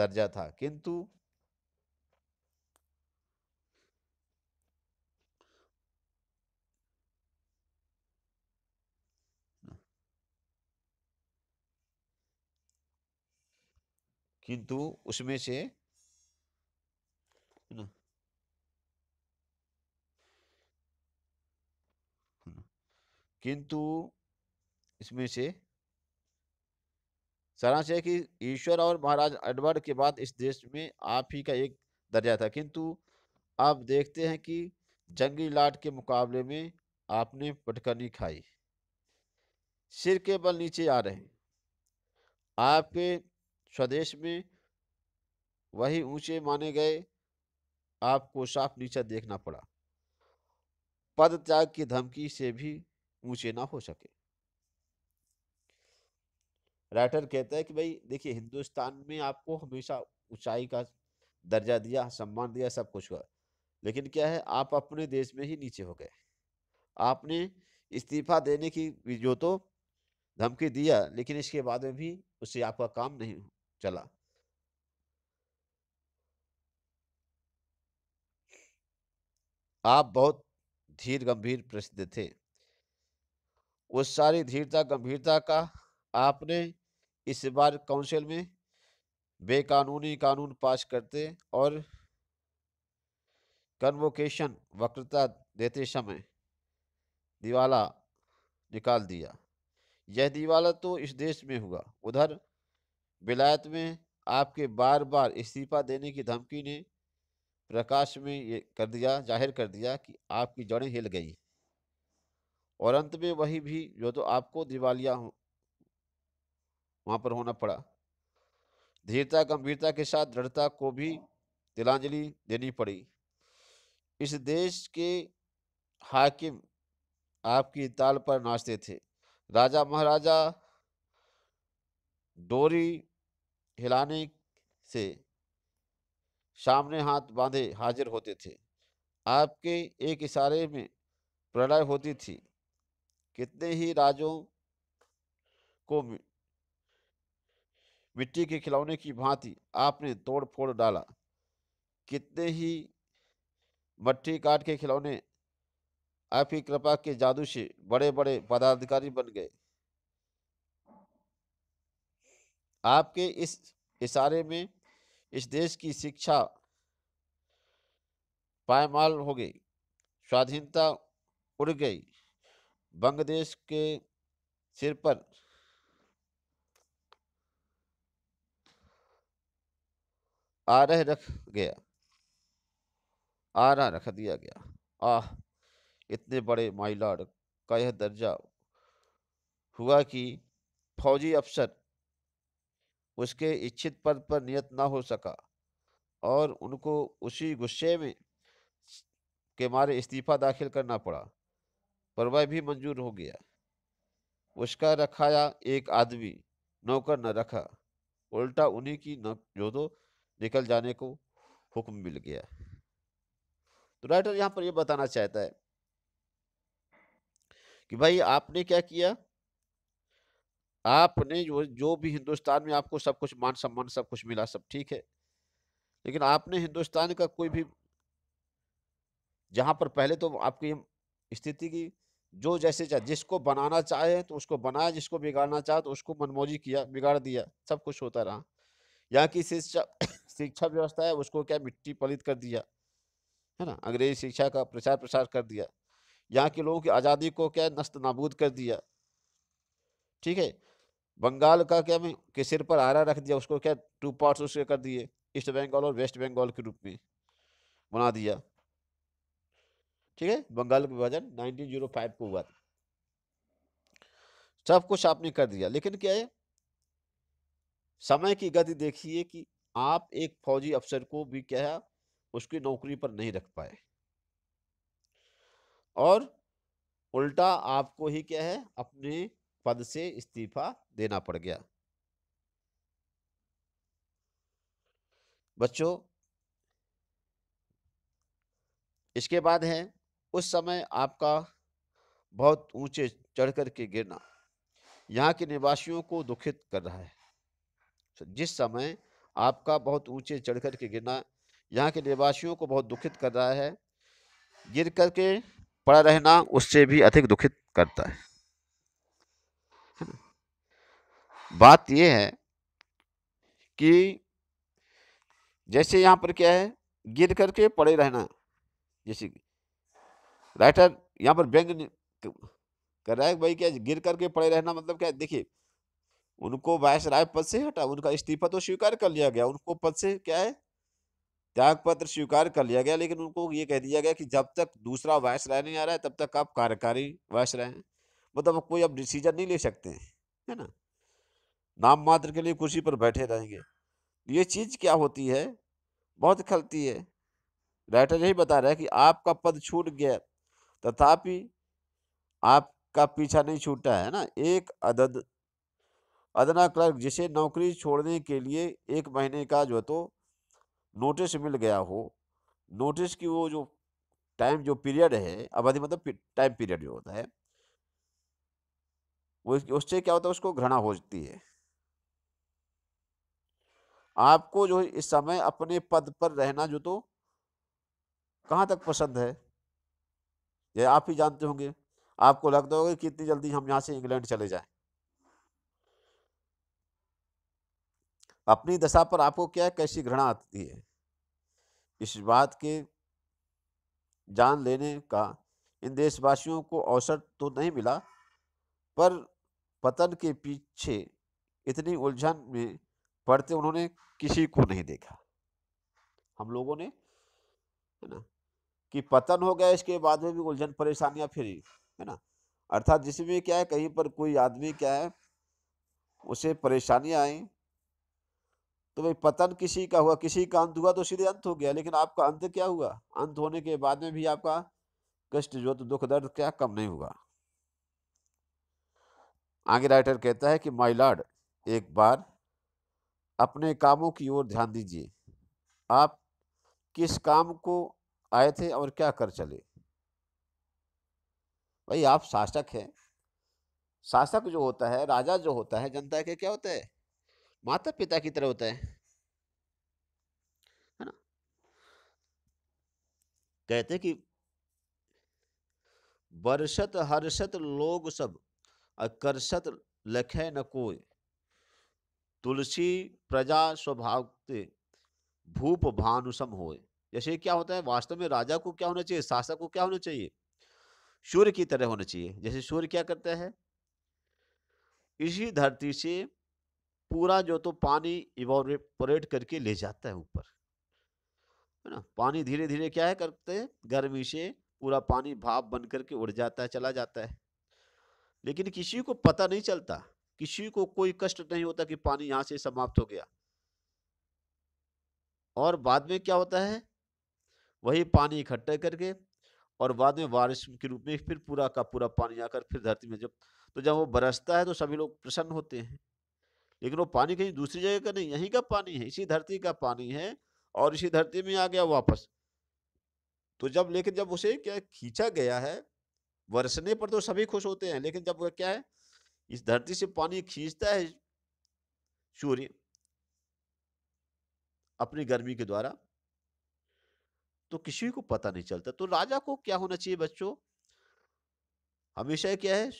A: दर्जा था किंतु किंतु उसमें से ना किंतु इसमें से सारांश है कि ईश्वर और महाराज एडवर्ड के बाद इस देश में आप ही का एक दर्जा था किंतु आप देखते हैं कि जंगी लाट के मुकाबले में आपने पटकनी खाई सिर के बल नीचे आ रहे आपके स्वदेश में वही ऊंचे माने गए आपको साफ नीचा देखना पड़ा पद त्याग की धमकी से भी ऊंचे ना हो सके राइटर कहता है कि भाई देखिए हिंदुस्तान में आपको हमेशा ऊंचाई का दर्जा दिया सम्मान दिया सब कुछ हुआ लेकिन क्या है आप अपने देश में ही नीचे हो गए आपने इस्तीफा देने की जो तो धमकी दिया लेकिन इसके बाद में भी उससे आपका काम नहीं चला आप बहुत धीर गंभीर प्रसिद्ध थे उस सारी धीरता गंभीरता का आपने इस बार काउंसिल में बेकानूनी कानून पास करते और कन्वोकेशन वक्रता देते समय दिवाला निकाल दिया यह दिवाला तो इस देश में हुआ उधर विलायत में आपके बार बार इस्तीफा देने की धमकी ने प्रकाश में ये कर दिया जाहिर कर दिया कि आपकी जड़ें हिल गई और अंत में वही भी जो तो आपको दिवालिया वहाँ पर होना पड़ा धीरता गंभीरता के साथ दृढ़ता को भी तिलांजलि देनी पड़ी इस देश के हाकिम आपकी ताल पर नाचते थे राजा महाराजा डोरी हिलाने से सामने हाथ बांधे हाजिर होते थे आपके एक इशारे में प्रलय होती थी कितने ही राजों को मिट्टी के खिलौने की भांति आपने तोड़ फोड़ डाला कितने ही मट्टी काट के खिलौने आपकी कृपा के जादू से बड़े बड़े पदाधिकारी बन गए आपके इस इशारे में इस देश की शिक्षा पायमाल हो गई स्वाधीनता उड़ गई बंगदेश के सिर पर रह रख गया आरा रख दिया गया आह इतने बड़े माइलाड का यह दर्जा हुआ कि फौजी अफसर उसके इच्छित पद पर नियत न हो सका और उनको उसी गुस्से में के मारे इस्तीफा दाखिल करना पड़ा पर वह भी मंजूर हो गया उसका रखाया एक आदमी नौकर न रखा उल्टा उन्हीं की जोधो निकल जाने को हुक्म मिल गया तो राइटर यहाँ पर यह बताना चाहता है कि भाई आपने क्या किया आपने जो जो भी हिंदुस्तान में आपको सब कुछ मान सम्मान सब कुछ मिला सब ठीक है लेकिन आपने हिंदुस्तान का कोई भी जहां पर पहले तो आपकी स्थिति की जो जैसे चाहे जिसको बनाना चाहे तो उसको बनाया जिसको बिगाड़ना चाहे तो उसको मनमोजी किया बिगाड़ दिया सब कुछ होता रहा यहाँ की शिक्षा शिक्षा व्यवस्था है उसको क्या मिट्टी पलित कर दिया है ना अंग्रेजी शिक्षा का प्रचार प्रसार कर दिया यहाँ के लोगों की आज़ादी को क्या नस्त नाबूद कर दिया ठीक है बंगाल का क्या मैं के सिर पर आरा रख दिया उसको क्या टू पार्ट्स उसके कर दिए ईस्ट बंगाल और वेस्ट बंगाल के रूप में बना दिया ठीक है बंगाल का विभाजन 1905 को हुआ सब कुछ आपने कर दिया लेकिन क्या है समय की गति देखिए कि आप एक फौजी अफसर को भी क्या है उसकी नौकरी पर नहीं रख पाए और उल्टा आपको ही क्या है अपने पद से इस्तीफा देना पड़ गया बच्चों इसके बाद है उस समय आपका बहुत ऊंचे चढ़ कर के गिरना यहाँ के निवासियों को दुखित कर रहा है जिस समय आपका बहुत ऊंचे चढ़ कर के गिरना यहाँ के निवासियों को बहुत दुखित कर रहा है गिर करके पड़ा रहना उससे भी अधिक दुखित करता है बात यह है कि जैसे यहाँ पर क्या है गिर करके पड़े रहना जैसे राइटर यहां पर व्यंग कर रहा है भाई क्या गिर करके पड़े रहना मतलब क्या देखिए उनको वायस राय पद से हटा उनका इस्तीफा तो स्वीकार कर लिया गया उनको पद से क्या है त्याग पत्र स्वीकार कर लिया गया लेकिन उनको ये कह दिया गया कि जब तक दूसरा वायस राय नहीं आ रहा है तब तक आप कार्यकारी वायस राय हैं मतलब कोई अब डिसीजन नहीं ले सकते हैं है ना नाम मात्र के लिए कुर्सी पर बैठे रहेंगे ये चीज़ क्या होती है बहुत खलती है राइटर यही बता रहा है कि आपका पद छूट गया तथापि आपका पीछा नहीं छूटा है ना एक अदद अदना क्लर्क जिसे नौकरी छोड़ने के लिए एक महीने का जो तो नोटिस मिल गया हो नोटिस की वो जो टाइम जो पीरियड है अवधि मतलब टाइम पीरियड जो होता है उससे क्या होता है उसको घृणा होती है आपको जो इस समय अपने पद पर रहना जो तो कहाँ तक पसंद है ये आप ही जानते होंगे आपको लगता होगा कि इतनी जल्दी हम यहाँ से इंग्लैंड चले जाए अपनी दशा पर आपको क्या कैसी घृणा आती है इस बात के जान लेने का इन देशवासियों को अवसर तो नहीं मिला पर पतन के पीछे इतनी उलझन में पढ़ते उन्होंने किसी को नहीं देखा हम लोगों ने है ना कि पतन हो गया इसके बाद में भी उलझन परेशानियां फिरी है ना अर्थात जिसमें क्या है कहीं पर कोई आदमी क्या है उसे परेशानियां आई तो भाई पतन किसी का हुआ किसी का अंत हुआ तो सीधे अंत हो गया लेकिन आपका अंत क्या हुआ अंत होने के बाद में भी आपका कष्ट जो तो दुख दर्द क्या कम नहीं हुआ आगे राइटर कहता है कि माई लॉर्ड एक बार अपने कामों की ओर ध्यान दीजिए आप किस काम को आए थे और क्या कर चले भाई आप शासक हैं शासक जो होता है राजा जो होता है जनता के क्या होता है माता पिता की तरह होता है है ना कहते कि वर्षत हर्षत लोग सब आकर्षत लखे न कोय तुलसी प्रजा स्वभाव भूप भानुसम होए जैसे क्या होता है वास्तव में राजा को क्या होना चाहिए शासक को क्या होना चाहिए सूर्य की तरह होना चाहिए जैसे सूर्य क्या करता है इसी धरती से पूरा जो तो पानी इवोरेट करके ले जाता है ऊपर है ना पानी धीरे धीरे क्या है करते हैं गर्मी से पूरा पानी भाप बन करके उड़ जाता है चला जाता है लेकिन किसी को पता नहीं चलता किसी को कोई कष्ट नहीं होता कि पानी यहाँ से समाप्त हो गया और बाद में क्या होता है वही पानी इकट्ठा करके और बाद में बारिश के रूप में फिर पूरा का पूरा पानी आकर फिर धरती में जब तो जब वो बरसता है तो सभी लोग प्रसन्न होते हैं लेकिन वो पानी कहीं दूसरी जगह का नहीं यहीं का पानी है इसी धरती का पानी है और इसी धरती में आ गया वापस तो जब लेकिन जब उसे क्या खींचा गया है बरसने पर तो सभी खुश होते हैं लेकिन जब वह क्या है इस धरती से पानी खींचता है सूर्य अपनी गर्मी के द्वारा तो किसी को पता नहीं चलता तो राजा को क्या होना चाहिए बच्चों हमेशा क्या है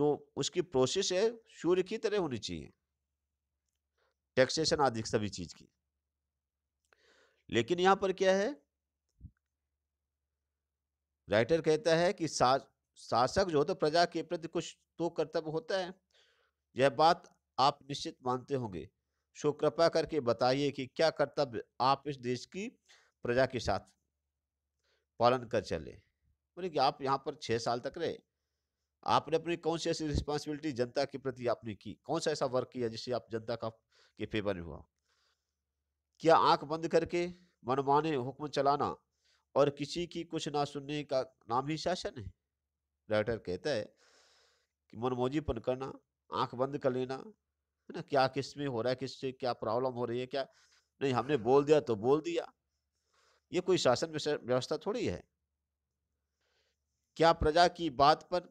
A: जो उसकी प्रोसेस है सूर्य की तरह होनी चाहिए टैक्सेशन आदि सभी चीज की लेकिन यहां पर क्या है राइटर कहता है कि सा, शासक जो तो प्रजा के प्रति कुछ तो कर्तव्य होता है यह बात आप निश्चित मानते होंगे सो कृपा करके बताइए कि क्या कर्तव्य आप इस देश की प्रजा के साथ पालन कर चले बोले कि आप यहाँ पर छः साल तक रहे आपने अपनी कौन सी ऐसी रिस्पॉन्सिबिलिटी जनता के प्रति आपने की कौन सा ऐसा वर्क किया जिससे आप जनता का के फेवर में हुआ क्या आंख बंद करके मनमाने हुक्म चलाना और किसी की कुछ ना सुनने का नाम ही शासन है राइटर कहता है कि मनमोजीपन करना आंख बंद कर लेना है ना क्या किस में हो रहा है किससे क्या प्रॉब्लम हो रही है क्या नहीं हमने बोल दिया तो बोल दिया ये कोई शासन व्यवस्था थोड़ी है क्या प्रजा की बात पर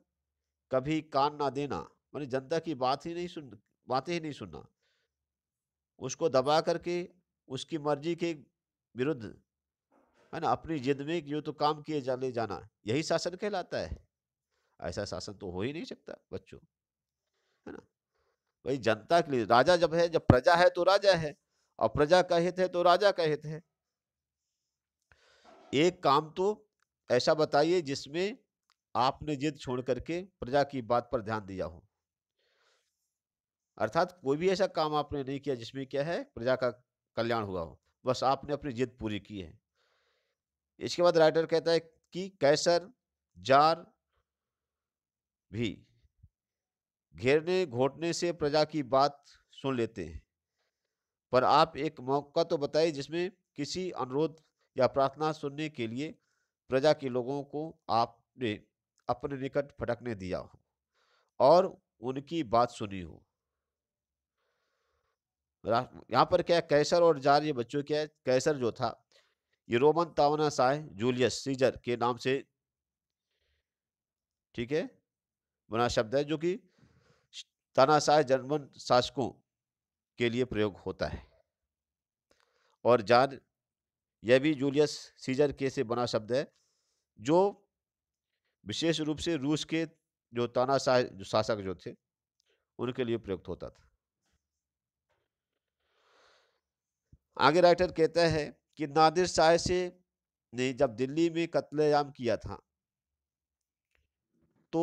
A: कभी कान ना देना मैंने जनता की बात ही नहीं सुन बातें ही नहीं सुनना उसको दबा करके उसकी मर्जी के विरुद्ध है ना अपनी जिद में जो तो काम किए जाने जाना यही शासन कहलाता है ऐसा शासन तो हो ही नहीं सकता बच्चों है ना भाई जनता के लिए राजा जब है जब प्रजा है तो राजा है और प्रजा का हित है तो राजा का हित है एक काम तो ऐसा बताइए जिसमें आपने जिद छोड़ करके प्रजा की बात पर ध्यान दिया हो अर्थात कोई भी ऐसा काम आपने नहीं किया जिसमें क्या है प्रजा का कल्याण हुआ हो बस आपने अपनी जिद पूरी की है इसके बाद राइटर कहता है कि कैसर जार भी घेरने घोटने से प्रजा की बात सुन लेते हैं पर आप एक मौका तो बताइए जिसमें किसी अनुरोध या प्रार्थना सुनने के लिए प्रजा के लोगों को आपने अपने निकट फटकने दिया हो और उनकी बात सुनी हो यहाँ पर क्या कैसर और जार ये बच्चों क्या कैसर जो था ये रोमन तावनासाय जूलियस सीजर के नाम से ठीक है बना शब्द है जो कि तानाशाह जर्मन शासकों के लिए प्रयोग होता है और जान यह भी जूलियस सीजर के से बना शब्द है जो विशेष रूप से रूस के जो तानाशाह जो शासक जो थे उनके लिए प्रयुक्त होता था आगे राइटर कहता है कि नादिर शाह से ने जब दिल्ली में कत्लेआम किया था तो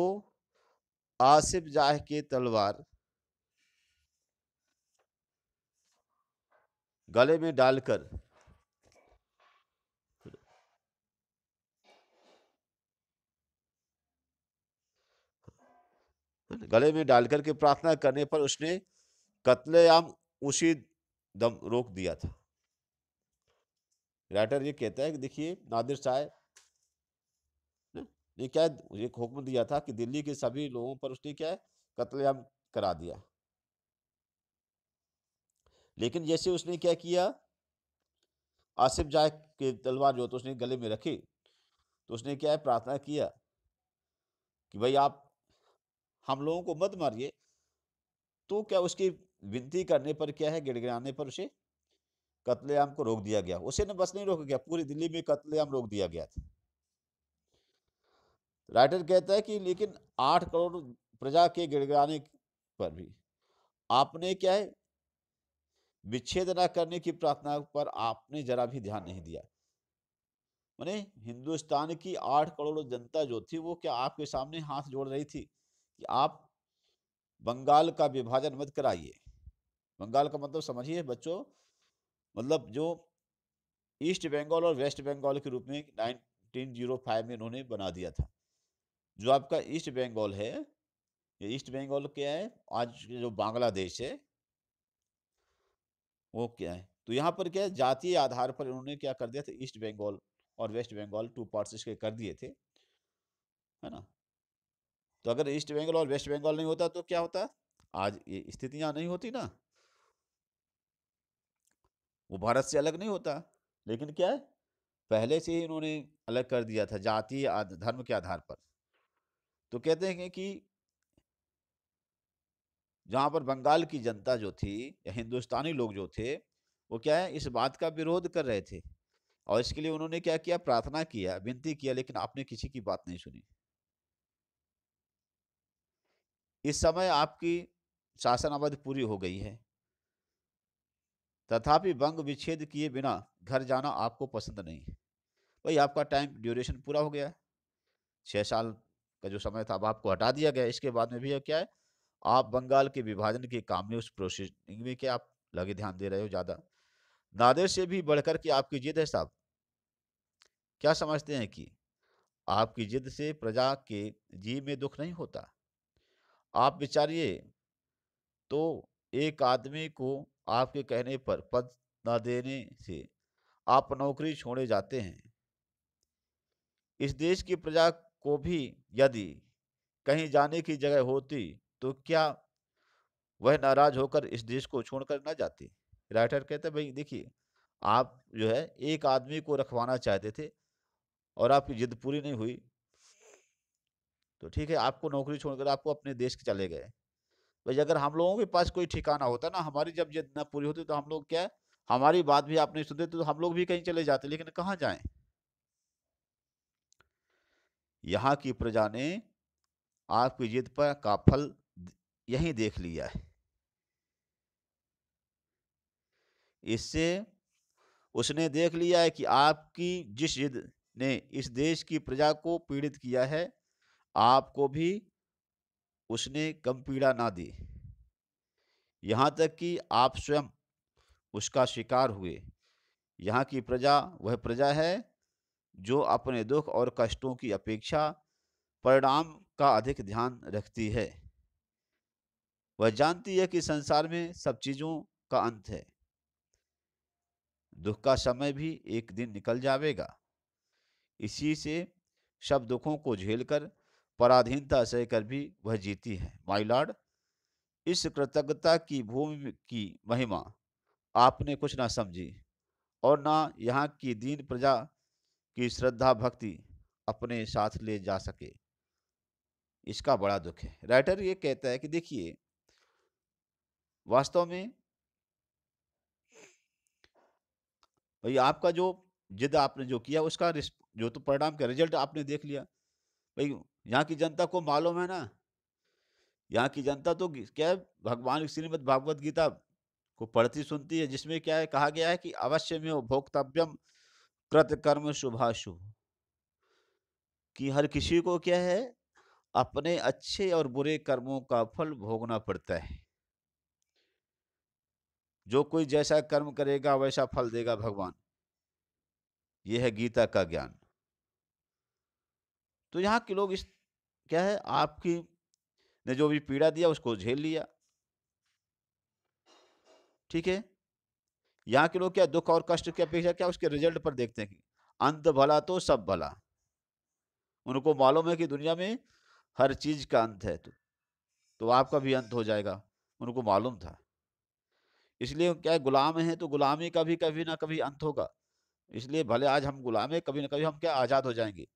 A: आसिफ जाह के तलवार गले में डालकर गले में डालकर के प्रार्थना करने पर उसने कत्लेआम उसी दम रोक दिया था राइटर ये कहता है कि देखिए नादिर शाह ने क्या एक हुक्म दिया था कि दिल्ली के सभी लोगों पर उसने क्या है कत्लेआम करा दिया लेकिन जैसे उसने क्या किया आसिफ जाय के तलवार जो तो उसने गले में रखी तो उसने क्या है प्रार्थना किया कि भाई आप हम लोगों को मत मारिए तो क्या उसकी विनती करने पर क्या है गिड़गिड़ाने पर उसे कत्लेआम को रोक दिया गया उसे ने बस नहीं रोका गया पूरी दिल्ली में कत्लेआम रोक दिया गया था राइटर कहता है कि लेकिन आठ करोड़ प्रजा के गिड़गिड़ाने पर भी आपने क्या है विच्छेद न करने की प्रार्थना पर आपने जरा भी ध्यान नहीं दिया मैंने हिंदुस्तान की आठ करोड़ जनता जो थी वो क्या आपके सामने हाथ जोड़ रही थी कि आप बंगाल का विभाजन मत कराइए बंगाल का मतलब समझिए बच्चों मतलब जो ईस्ट बंगाल और वेस्ट बंगाल के रूप में 1905 में इन्होंने बना दिया था जो आपका ईस्ट बंगाल है ये ईस्ट बंगाल क्या है आज जो बांग्लादेश है वो क्या है तो यहाँ पर क्या है जातीय आधार पर इन्होंने क्या कर दिया था ईस्ट बंगाल और वेस्ट बंगाल टू पार्ट्स इसके कर दिए थे है ना तो अगर ईस्ट बंगाल और वेस्ट बंगाल नहीं होता तो क्या होता आज ये स्थितियाँ नहीं होती ना वो भारत से अलग नहीं होता लेकिन क्या है पहले से ही इन्होंने अलग कर दिया था जाति धर्म के आधार पर तो कहते हैं कि जहाँ पर बंगाल की जनता जो थी या हिंदुस्तानी लोग जो थे वो क्या है इस बात का विरोध कर रहे थे और इसके लिए उन्होंने क्या किया प्रार्थना किया विनती किया लेकिन आपने किसी की बात नहीं सुनी इस समय आपकी शासन अवधि पूरी हो गई है तथापि बंग विच्छेद किए बिना घर जाना आपको पसंद नहीं भाई आपका टाइम ड्यूरेशन पूरा हो गया छः साल का जो समय था अब आपको हटा दिया गया इसके बाद में भी क्या है आप बंगाल के विभाजन के काम में उस प्रोसेसिंग में क्या आप लगे ध्यान दे रहे हो ज़्यादा नादेर से भी बढ़कर के आपकी जिद है साहब क्या समझते हैं कि आपकी जिद से प्रजा के जी में दुख नहीं होता आप विचारिए तो एक आदमी को आपके कहने पर पद न देने से आप नौकरी छोड़े जाते हैं इस देश की प्रजा को भी यदि कहीं जाने की जगह होती तो क्या वह नाराज होकर इस देश को छोड़कर ना जाती राइटर कहते भाई देखिए आप जो है एक आदमी को रखवाना चाहते थे और आपकी जिद पूरी नहीं हुई तो ठीक है आपको नौकरी छोड़कर आपको अपने देश के चले गए भाई अगर हम लोगों के पास कोई ठिकाना होता ना हमारी जब जिद ना पूरी होती तो हम लोग क्या हमारी बात भी आप नहीं सुनते तो हम लोग भी कहीं चले जाते लेकिन कहाँ जाए यहाँ की प्रजा ने आपकी जिद पर का फल यहीं देख लिया है इससे उसने देख लिया है कि आपकी जिस जिद ने इस देश की प्रजा को पीड़ित किया है आपको भी उसने कम पीड़ा ना दी यहाँ तक कि आप स्वयं उसका शिकार हुए यहाँ की प्रजा वह प्रजा है जो अपने दुख और कष्टों की अपेक्षा परिणाम का अधिक ध्यान रखती है वह जानती है कि संसार में सब चीज़ों का अंत है दुख का समय भी एक दिन निकल जाएगा इसी से सब दुखों को झेलकर पराधीनता सह कर भी वह जीती है माई लॉर्ड इस कृतज्ञता की भूमि की महिमा आपने कुछ ना समझी और ना यहाँ की दीन प्रजा की श्रद्धा भक्ति अपने साथ ले जा सके इसका बड़ा दुख है राइटर ये कहता है कि देखिए वास्तव में भाई आपका जो जिद आपने जो किया उसका जो तो परिणाम का रिजल्ट आपने देख लिया भाई यहाँ की जनता को मालूम है ना यहाँ की जनता तो क्या है भगवान श्रीमद भागवत गीता को पढ़ती सुनती है जिसमें क्या है कहा गया है कि अवश्य में भोक्तव्यम कृत कर्म शुभाशुभ कि हर किसी को क्या है अपने अच्छे और बुरे कर्मों का फल भोगना पड़ता है जो कोई जैसा कर्म करेगा वैसा फल देगा भगवान यह है गीता का ज्ञान तो यहाँ के लोग इस क्या है आपकी ने जो भी पीड़ा दिया उसको झेल लिया ठीक है यहाँ के लोग क्या दुख और कष्ट की अपेक्षा क्या उसके रिजल्ट पर देखते हैं अंत भला तो सब भला उनको मालूम है कि दुनिया में हर चीज का अंत है तो तो आपका भी अंत हो जाएगा उनको मालूम था इसलिए क्या है गुलाम है तो गुलामी का भी कभी ना कभी अंत होगा इसलिए भले आज हम गुलाम है कभी ना कभी हम क्या आज़ाद हो जाएंगे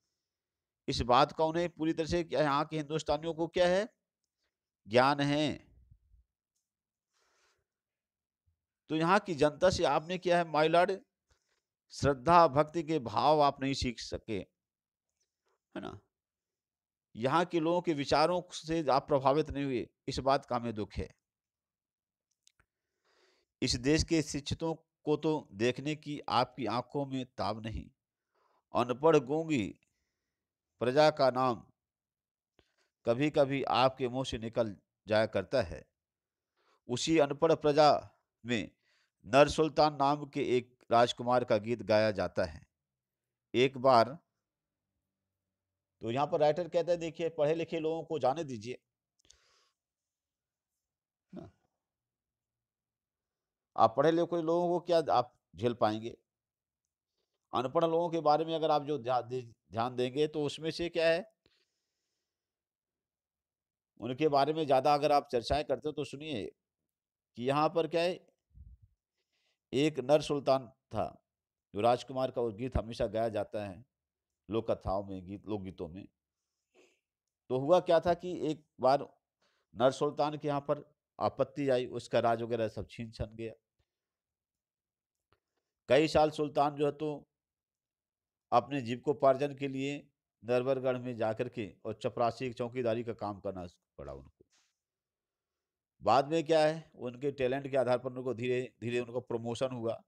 A: इस बात का उन्हें पूरी तरह से यहाँ के हिंदुस्तानियों को क्या है ज्ञान है तो यहाँ की जनता से आपने क्या है माइलाड श्रद्धा भक्ति के भाव आप नहीं सीख सके है ना यहाँ के लोगों के विचारों से आप प्रभावित नहीं हुए इस बात का हमें दुख है इस देश के शिक्षितों को तो देखने की आपकी आंखों में ताब नहीं अनपढ़ गूंगी प्रजा का नाम कभी कभी आपके मुंह से निकल जाया करता है उसी अनपढ़ प्रजा में नर सुल्तान नाम के एक राजकुमार का गीत गाया जाता है एक बार तो यहां पर राइटर कहते हैं देखिए पढ़े लिखे लोगों को जाने दीजिए आप पढ़े लिखे लोगों को क्या आप झेल पाएंगे अनपढ़ लोगों के बारे में अगर आप जो ध्यान देंगे तो उसमें से क्या है उनके बारे में ज़्यादा अगर आप चर्चाएं करते हो तो सुनिए कि यहाँ पर क्या है एक नर सुल्तान था जो राजकुमार का वो गीत हमेशा गाया जाता है लोक कथाओं में गीत लोकगीतों में तो हुआ क्या था कि एक बार नर सुल्तान के यहाँ पर आपत्ति आई उसका राज वगैरह सब छीन छन गया कई साल सुल्तान जो है तो अपने जीव को पार्जन के लिए नरवरगढ़ में जाकर के और चपरासी चौकीदारी का काम करना पड़ा उनको बाद में क्या है उनके टैलेंट के आधार पर उनको धीरे धीरे उनको प्रमोशन हुआ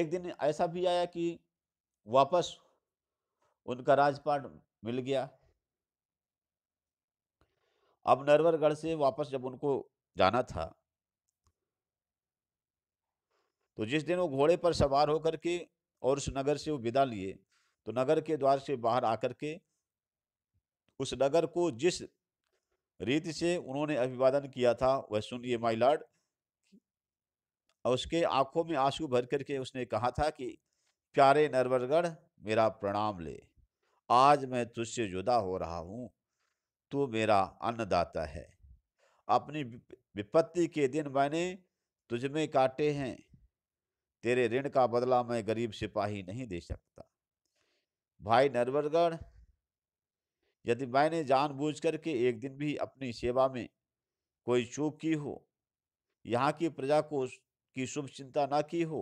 A: एक दिन ऐसा भी आया कि वापस उनका राजपाट मिल गया अब नरवरगढ़ से वापस जब उनको जाना था तो जिस दिन वो घोड़े पर सवार होकर के और उस नगर से वो विदा लिए तो नगर के द्वार से बाहर आकर के उस नगर को जिस रीति से उन्होंने अभिवादन किया था वह सुनिए माई लॉर्ड और उसके आंखों में आंसू भर करके उसने कहा था कि प्यारे नरवरगढ़ मेरा प्रणाम ले आज मैं तुझसे जुदा हो रहा हूँ तू मेरा अन्नदाता है अपनी विपत्ति के दिन मैंने तुझमें काटे हैं तेरे ऋण का बदला मैं गरीब सिपाही नहीं दे सकता भाई नरवरगढ़ यदि मैंने जानबूझ करके एक दिन भी अपनी सेवा में कोई चूक की हो यहाँ की प्रजा को की शुभ चिंता ना की हो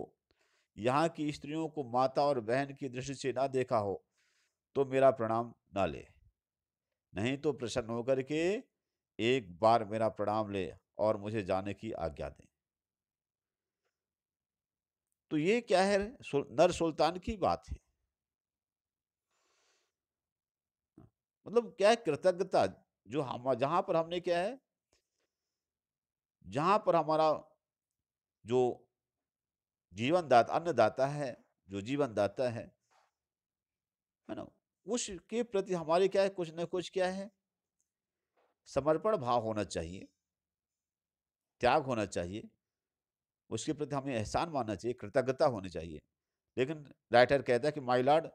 A: यहाँ की स्त्रियों को माता और बहन की दृष्टि से ना देखा हो तो मेरा प्रणाम ना ले नहीं तो प्रसन्न होकर के एक बार मेरा प्रणाम ले और मुझे जाने की आज्ञा दें तो ये क्या है नर सुल्तान की बात है मतलब क्या है कृतज्ञता जो हम जहां पर हमने क्या है जहां पर हमारा जो जीवन दाता अन्नदाता है जो जीवन दाता है है ना उसके प्रति हमारे क्या है कुछ न कुछ क्या है समर्पण भाव होना चाहिए त्याग होना चाहिए उसके प्रति हमें एहसान मानना चाहिए कृतज्ञता होनी चाहिए लेकिन राइटर कहता है कि माई लॉर्ड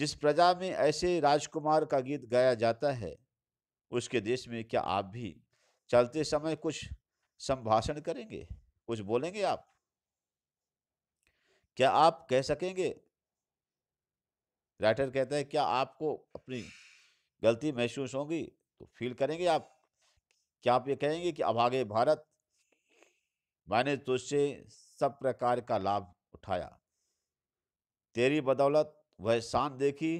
A: जिस प्रजा में ऐसे राजकुमार का गीत गाया जाता है उसके देश में क्या आप भी चलते समय कुछ संभाषण करेंगे कुछ बोलेंगे आप क्या आप कह सकेंगे राइटर कहता है क्या आपको अपनी गलती महसूस होगी तो फील करेंगे आप क्या आप ये कहेंगे कि अभागे भारत मैंने तुझसे सब प्रकार का लाभ उठाया तेरी बदौलत वह शान देखी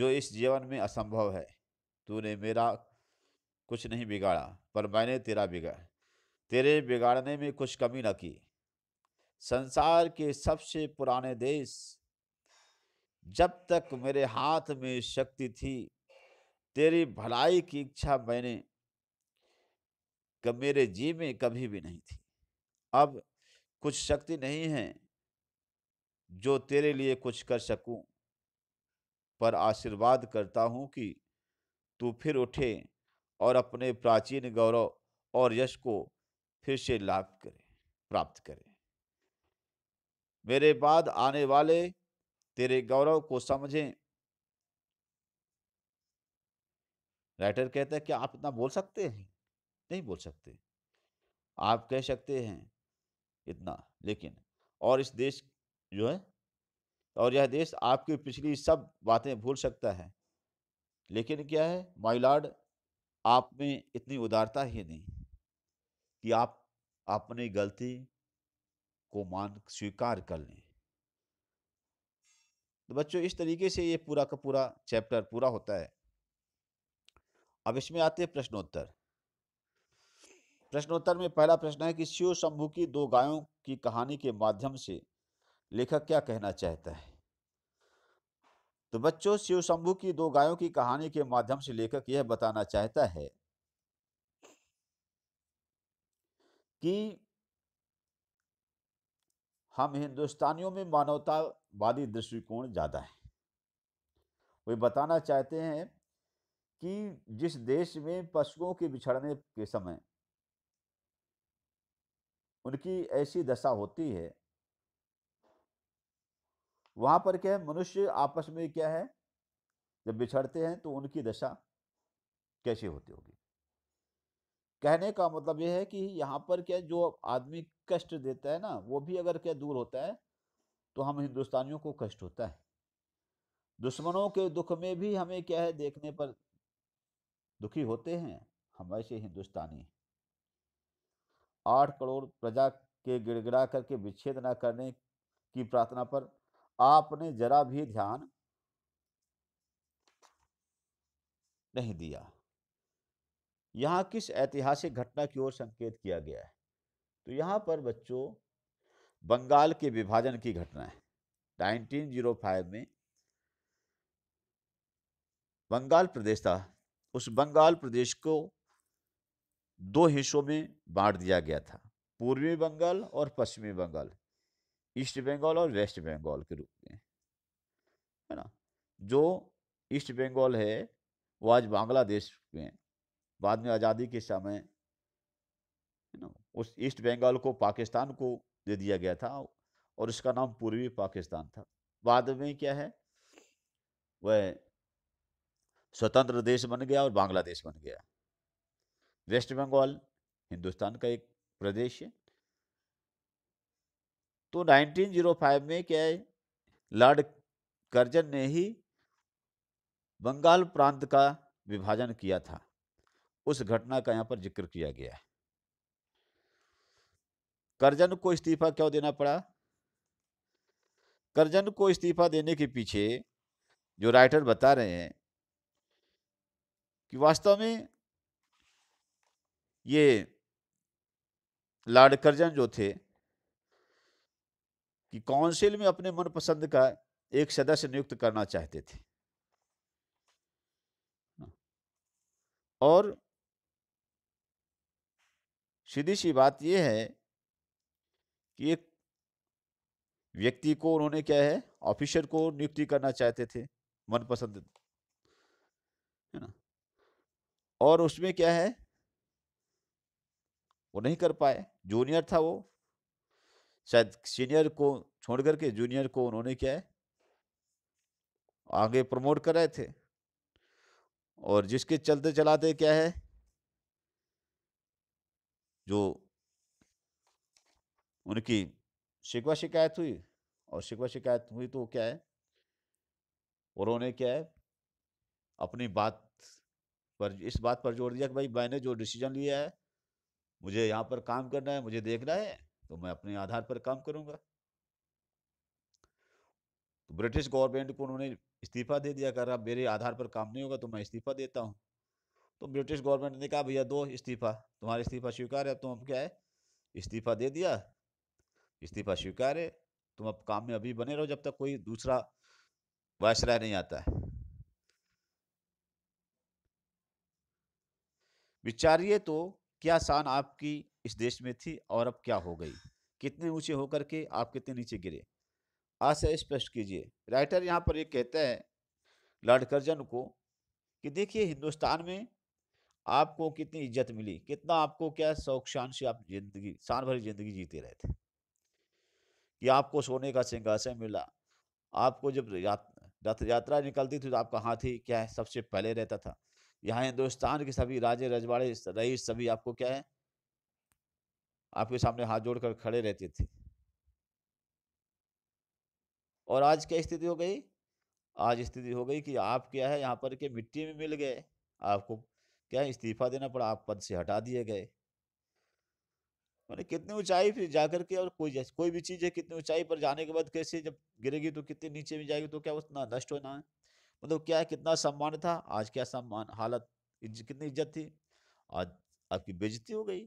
A: जो इस जीवन में असंभव है तूने मेरा कुछ नहीं बिगाड़ा पर मैंने तेरा बिगाड़ तेरे बिगाड़ने में कुछ कमी न की संसार के सबसे पुराने देश जब तक मेरे हाथ में शक्ति थी तेरी भलाई की इच्छा मैंने कब मेरे जी में कभी भी नहीं थी अब कुछ शक्ति नहीं है जो तेरे लिए कुछ कर सकूं पर आशीर्वाद करता हूं कि तू फिर उठे और अपने प्राचीन गौरव और यश को फिर से लाभ करे प्राप्त करे मेरे बाद आने वाले तेरे गौरव को समझें राइटर कहता है क्या आप इतना बोल सकते हैं नहीं बोल सकते आप कह सकते हैं इतना लेकिन और इस देश जो है और यह देश आपकी पिछली सब बातें भूल सकता है लेकिन क्या है माइलाड आप में इतनी उदारता ही नहीं कि आप अपनी गलती को मान स्वीकार कर लें तो बच्चों इस तरीके से ये पूरा का पूरा चैप्टर पूरा होता है अब इसमें आते हैं प्रश्नोत्तर प्रश्नोत्तर में पहला प्रश्न है कि शिव शंभु की दो गायों की कहानी के माध्यम से लेखक क्या कहना चाहता है तो बच्चों शिव शंभु की दो गायों की कहानी के माध्यम से लेखक यह बताना चाहता है कि हम हिंदुस्तानियों में मानवतावादी दृष्टिकोण ज़्यादा है वे बताना चाहते हैं कि जिस देश में पशुओं के बिछड़ने के समय उनकी ऐसी दशा होती है वहाँ पर क्या है मनुष्य आपस में क्या है जब बिछड़ते हैं तो उनकी दशा कैसी होती होगी कहने का मतलब यह है कि यहाँ पर क्या जो आदमी कष्ट देता है ना वो भी अगर क्या दूर होता है तो हम हिंदुस्तानियों को कष्ट होता है दुश्मनों के दुख में भी हमें क्या है देखने पर दुखी होते हैं हम ऐसे हिंदुस्तानी आठ करोड़ प्रजा के गिड़गिड़ा करके विच्छेद न करने की प्रार्थना पर आपने जरा भी ध्यान नहीं दिया यहाँ किस ऐतिहासिक घटना की ओर संकेत किया गया है तो यहाँ पर बच्चों बंगाल के विभाजन की घटना है 1905 में बंगाल प्रदेश था उस बंगाल प्रदेश को दो हिस्सों में बांट दिया गया था पूर्वी बंगाल और पश्चिमी बंगाल ईस्ट बंगाल और वेस्ट बंगाल के रूप में है ना जो ईस्ट बंगाल है वो आज बांग्लादेश में बाद में आज़ादी के समय है ना उस ईस्ट बंगाल को पाकिस्तान को दे दिया गया था और उसका नाम पूर्वी पाकिस्तान था बाद में क्या है वह स्वतंत्र देश बन गया और बांग्लादेश बन गया वेस्ट बंगाल हिंदुस्तान का एक प्रदेश है तो 1905 में क्या है लॉर्ड कर्जन ने ही बंगाल प्रांत का विभाजन किया था उस घटना का यहाँ पर जिक्र किया गया है करजन को इस्तीफा क्यों देना पड़ा करजन को इस्तीफा देने के पीछे जो राइटर बता रहे हैं कि वास्तव में ये लॉर्ड कर्जन जो थे कि काउंसिल में अपने मनपसंद का एक सदस्य नियुक्त करना चाहते थे और सीधी सी बात यह है कि एक व्यक्ति को उन्होंने क्या है ऑफिसर को नियुक्ति करना चाहते थे मनपसंद है ना और उसमें क्या है वो नहीं कर पाए जूनियर था वो शायद सीनियर को छोड़ करके जूनियर को उन्होंने क्या है आगे प्रमोट कर रहे थे और जिसके चलते चलाते क्या है जो उनकी शिकवा शिकायत हुई और शिकवा शिकायत हुई तो क्या है उन्होंने क्या है अपनी बात पर इस बात पर जोर दिया कि भाई मैंने जो डिसीजन लिया है मुझे यहाँ पर काम करना है मुझे देखना है तो मैं अपने आधार पर काम करूँगा तो ब्रिटिश गवर्नमेंट को उन्होंने इस्तीफा दे दिया कर मेरे आधार पर काम नहीं होगा तो मैं इस्तीफा देता हूँ तो ब्रिटिश गवर्नमेंट ने कहा भैया दो इस्तीफा तुम्हारा इस्तीफा स्वीकार है तुम क्या है इस्तीफा दे दिया इस्तीफा स्वीकार है तुम अब काम में अभी बने रहो जब तक कोई दूसरा वायसराय नहीं आता है विचारिए तो क्या शान आपकी इस देश में थी और अब क्या हो गई कितने ऊंचे होकर के आप कितने नीचे गिरे आशा स्पष्ट कीजिए राइटर यहाँ पर ये कहता है लॉर्ड कर्जन को कि देखिए हिंदुस्तान में आपको कितनी इज्जत मिली कितना आपको क्या शौक शान से आप जिंदगी शान भरी जिंदगी जीते रहे थे कि आपको सोने का सिंहासन मिला आपको जब रथ यात्रा निकलती थी तो आपका हाथी क्या है सबसे पहले रहता था यहाँ हिंदुस्तान के सभी राजे रजवाड़े रईस सभी आपको क्या है आपके सामने हाथ जोड़कर खड़े रहते थे और आज क्या स्थिति हो गई आज स्थिति हो गई कि आप क्या है यहाँ पर के मिट्टी में मिल गए आपको क्या इस्तीफा देना पड़ा आप पद से हटा दिए गए मैंने कितनी ऊंचाई पर जाकर के और कोई कोई भी चीज़ है कितनी ऊंचाई पर जाने के बाद कैसे जब गिरेगी तो कितनी नीचे में जाएगी तो क्या उतना नष्ट होना है मतलब क्या है कितना सम्मान था आज क्या सम्मान हालत कितनी इज्जत थी आज आपकी बेजती हो गई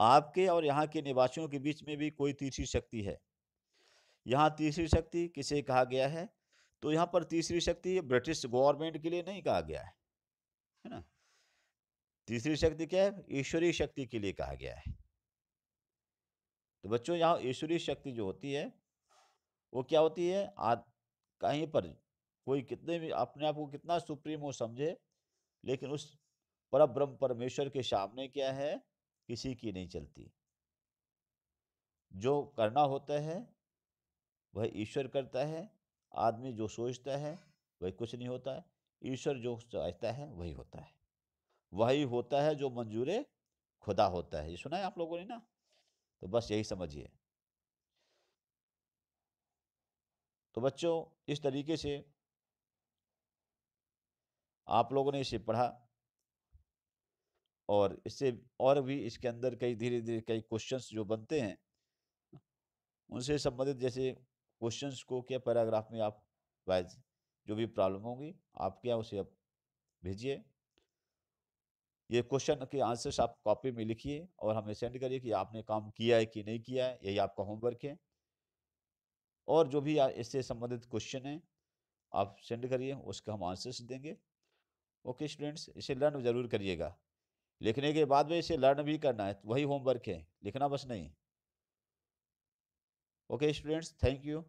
A: आपके और यहाँ के निवासियों के बीच में भी कोई तीसरी शक्ति है यहाँ तीसरी शक्ति किसे कहा गया है तो यहाँ पर तीसरी शक्ति ब्रिटिश गवर्नमेंट के लिए नहीं कहा गया है है ना तीसरी शक्ति क्या है ईश्वरीय शक्ति के लिए कहा गया है तो बच्चों यहाँ ईश्वरीय शक्ति जो होती है वो क्या होती है आद कहीं पर कोई कितने भी अपने आप को कितना सुप्रीम हो समझे लेकिन उस पर ब्रह्म परमेश्वर के सामने क्या है किसी की नहीं चलती जो करना होता है वह ईश्वर करता है आदमी जो सोचता है वही कुछ नहीं होता है ईश्वर जो चाहता है वही होता है वही होता है जो मंजूर खुदा होता है ये सुना है आप लोगों ने ना तो बस यही समझिए तो बच्चों इस तरीके से आप लोगों ने इसे पढ़ा और इससे और भी इसके अंदर कई धीरे धीरे कई क्वेश्चंस जो बनते हैं उनसे संबंधित जैसे क्वेश्चंस को क्या पैराग्राफ में आप वाइज जो भी प्रॉब्लम होगी आप क्या उसे आप भेजिए ये क्वेश्चन के आंसर्स आप कॉपी में लिखिए और हमें सेंड करिए कि आपने काम किया है कि नहीं किया है यही आपका होमवर्क है और जो भी इससे संबंधित क्वेश्चन हैं आप सेंड करिए उसका हम आंसर्स देंगे ओके स्टूडेंट्स इसे लर्न ज़रूर करिएगा लिखने के बाद में इसे लर्न भी करना है वही होमवर्क है लिखना बस नहीं ओके स्टूडेंट्स थैंक यू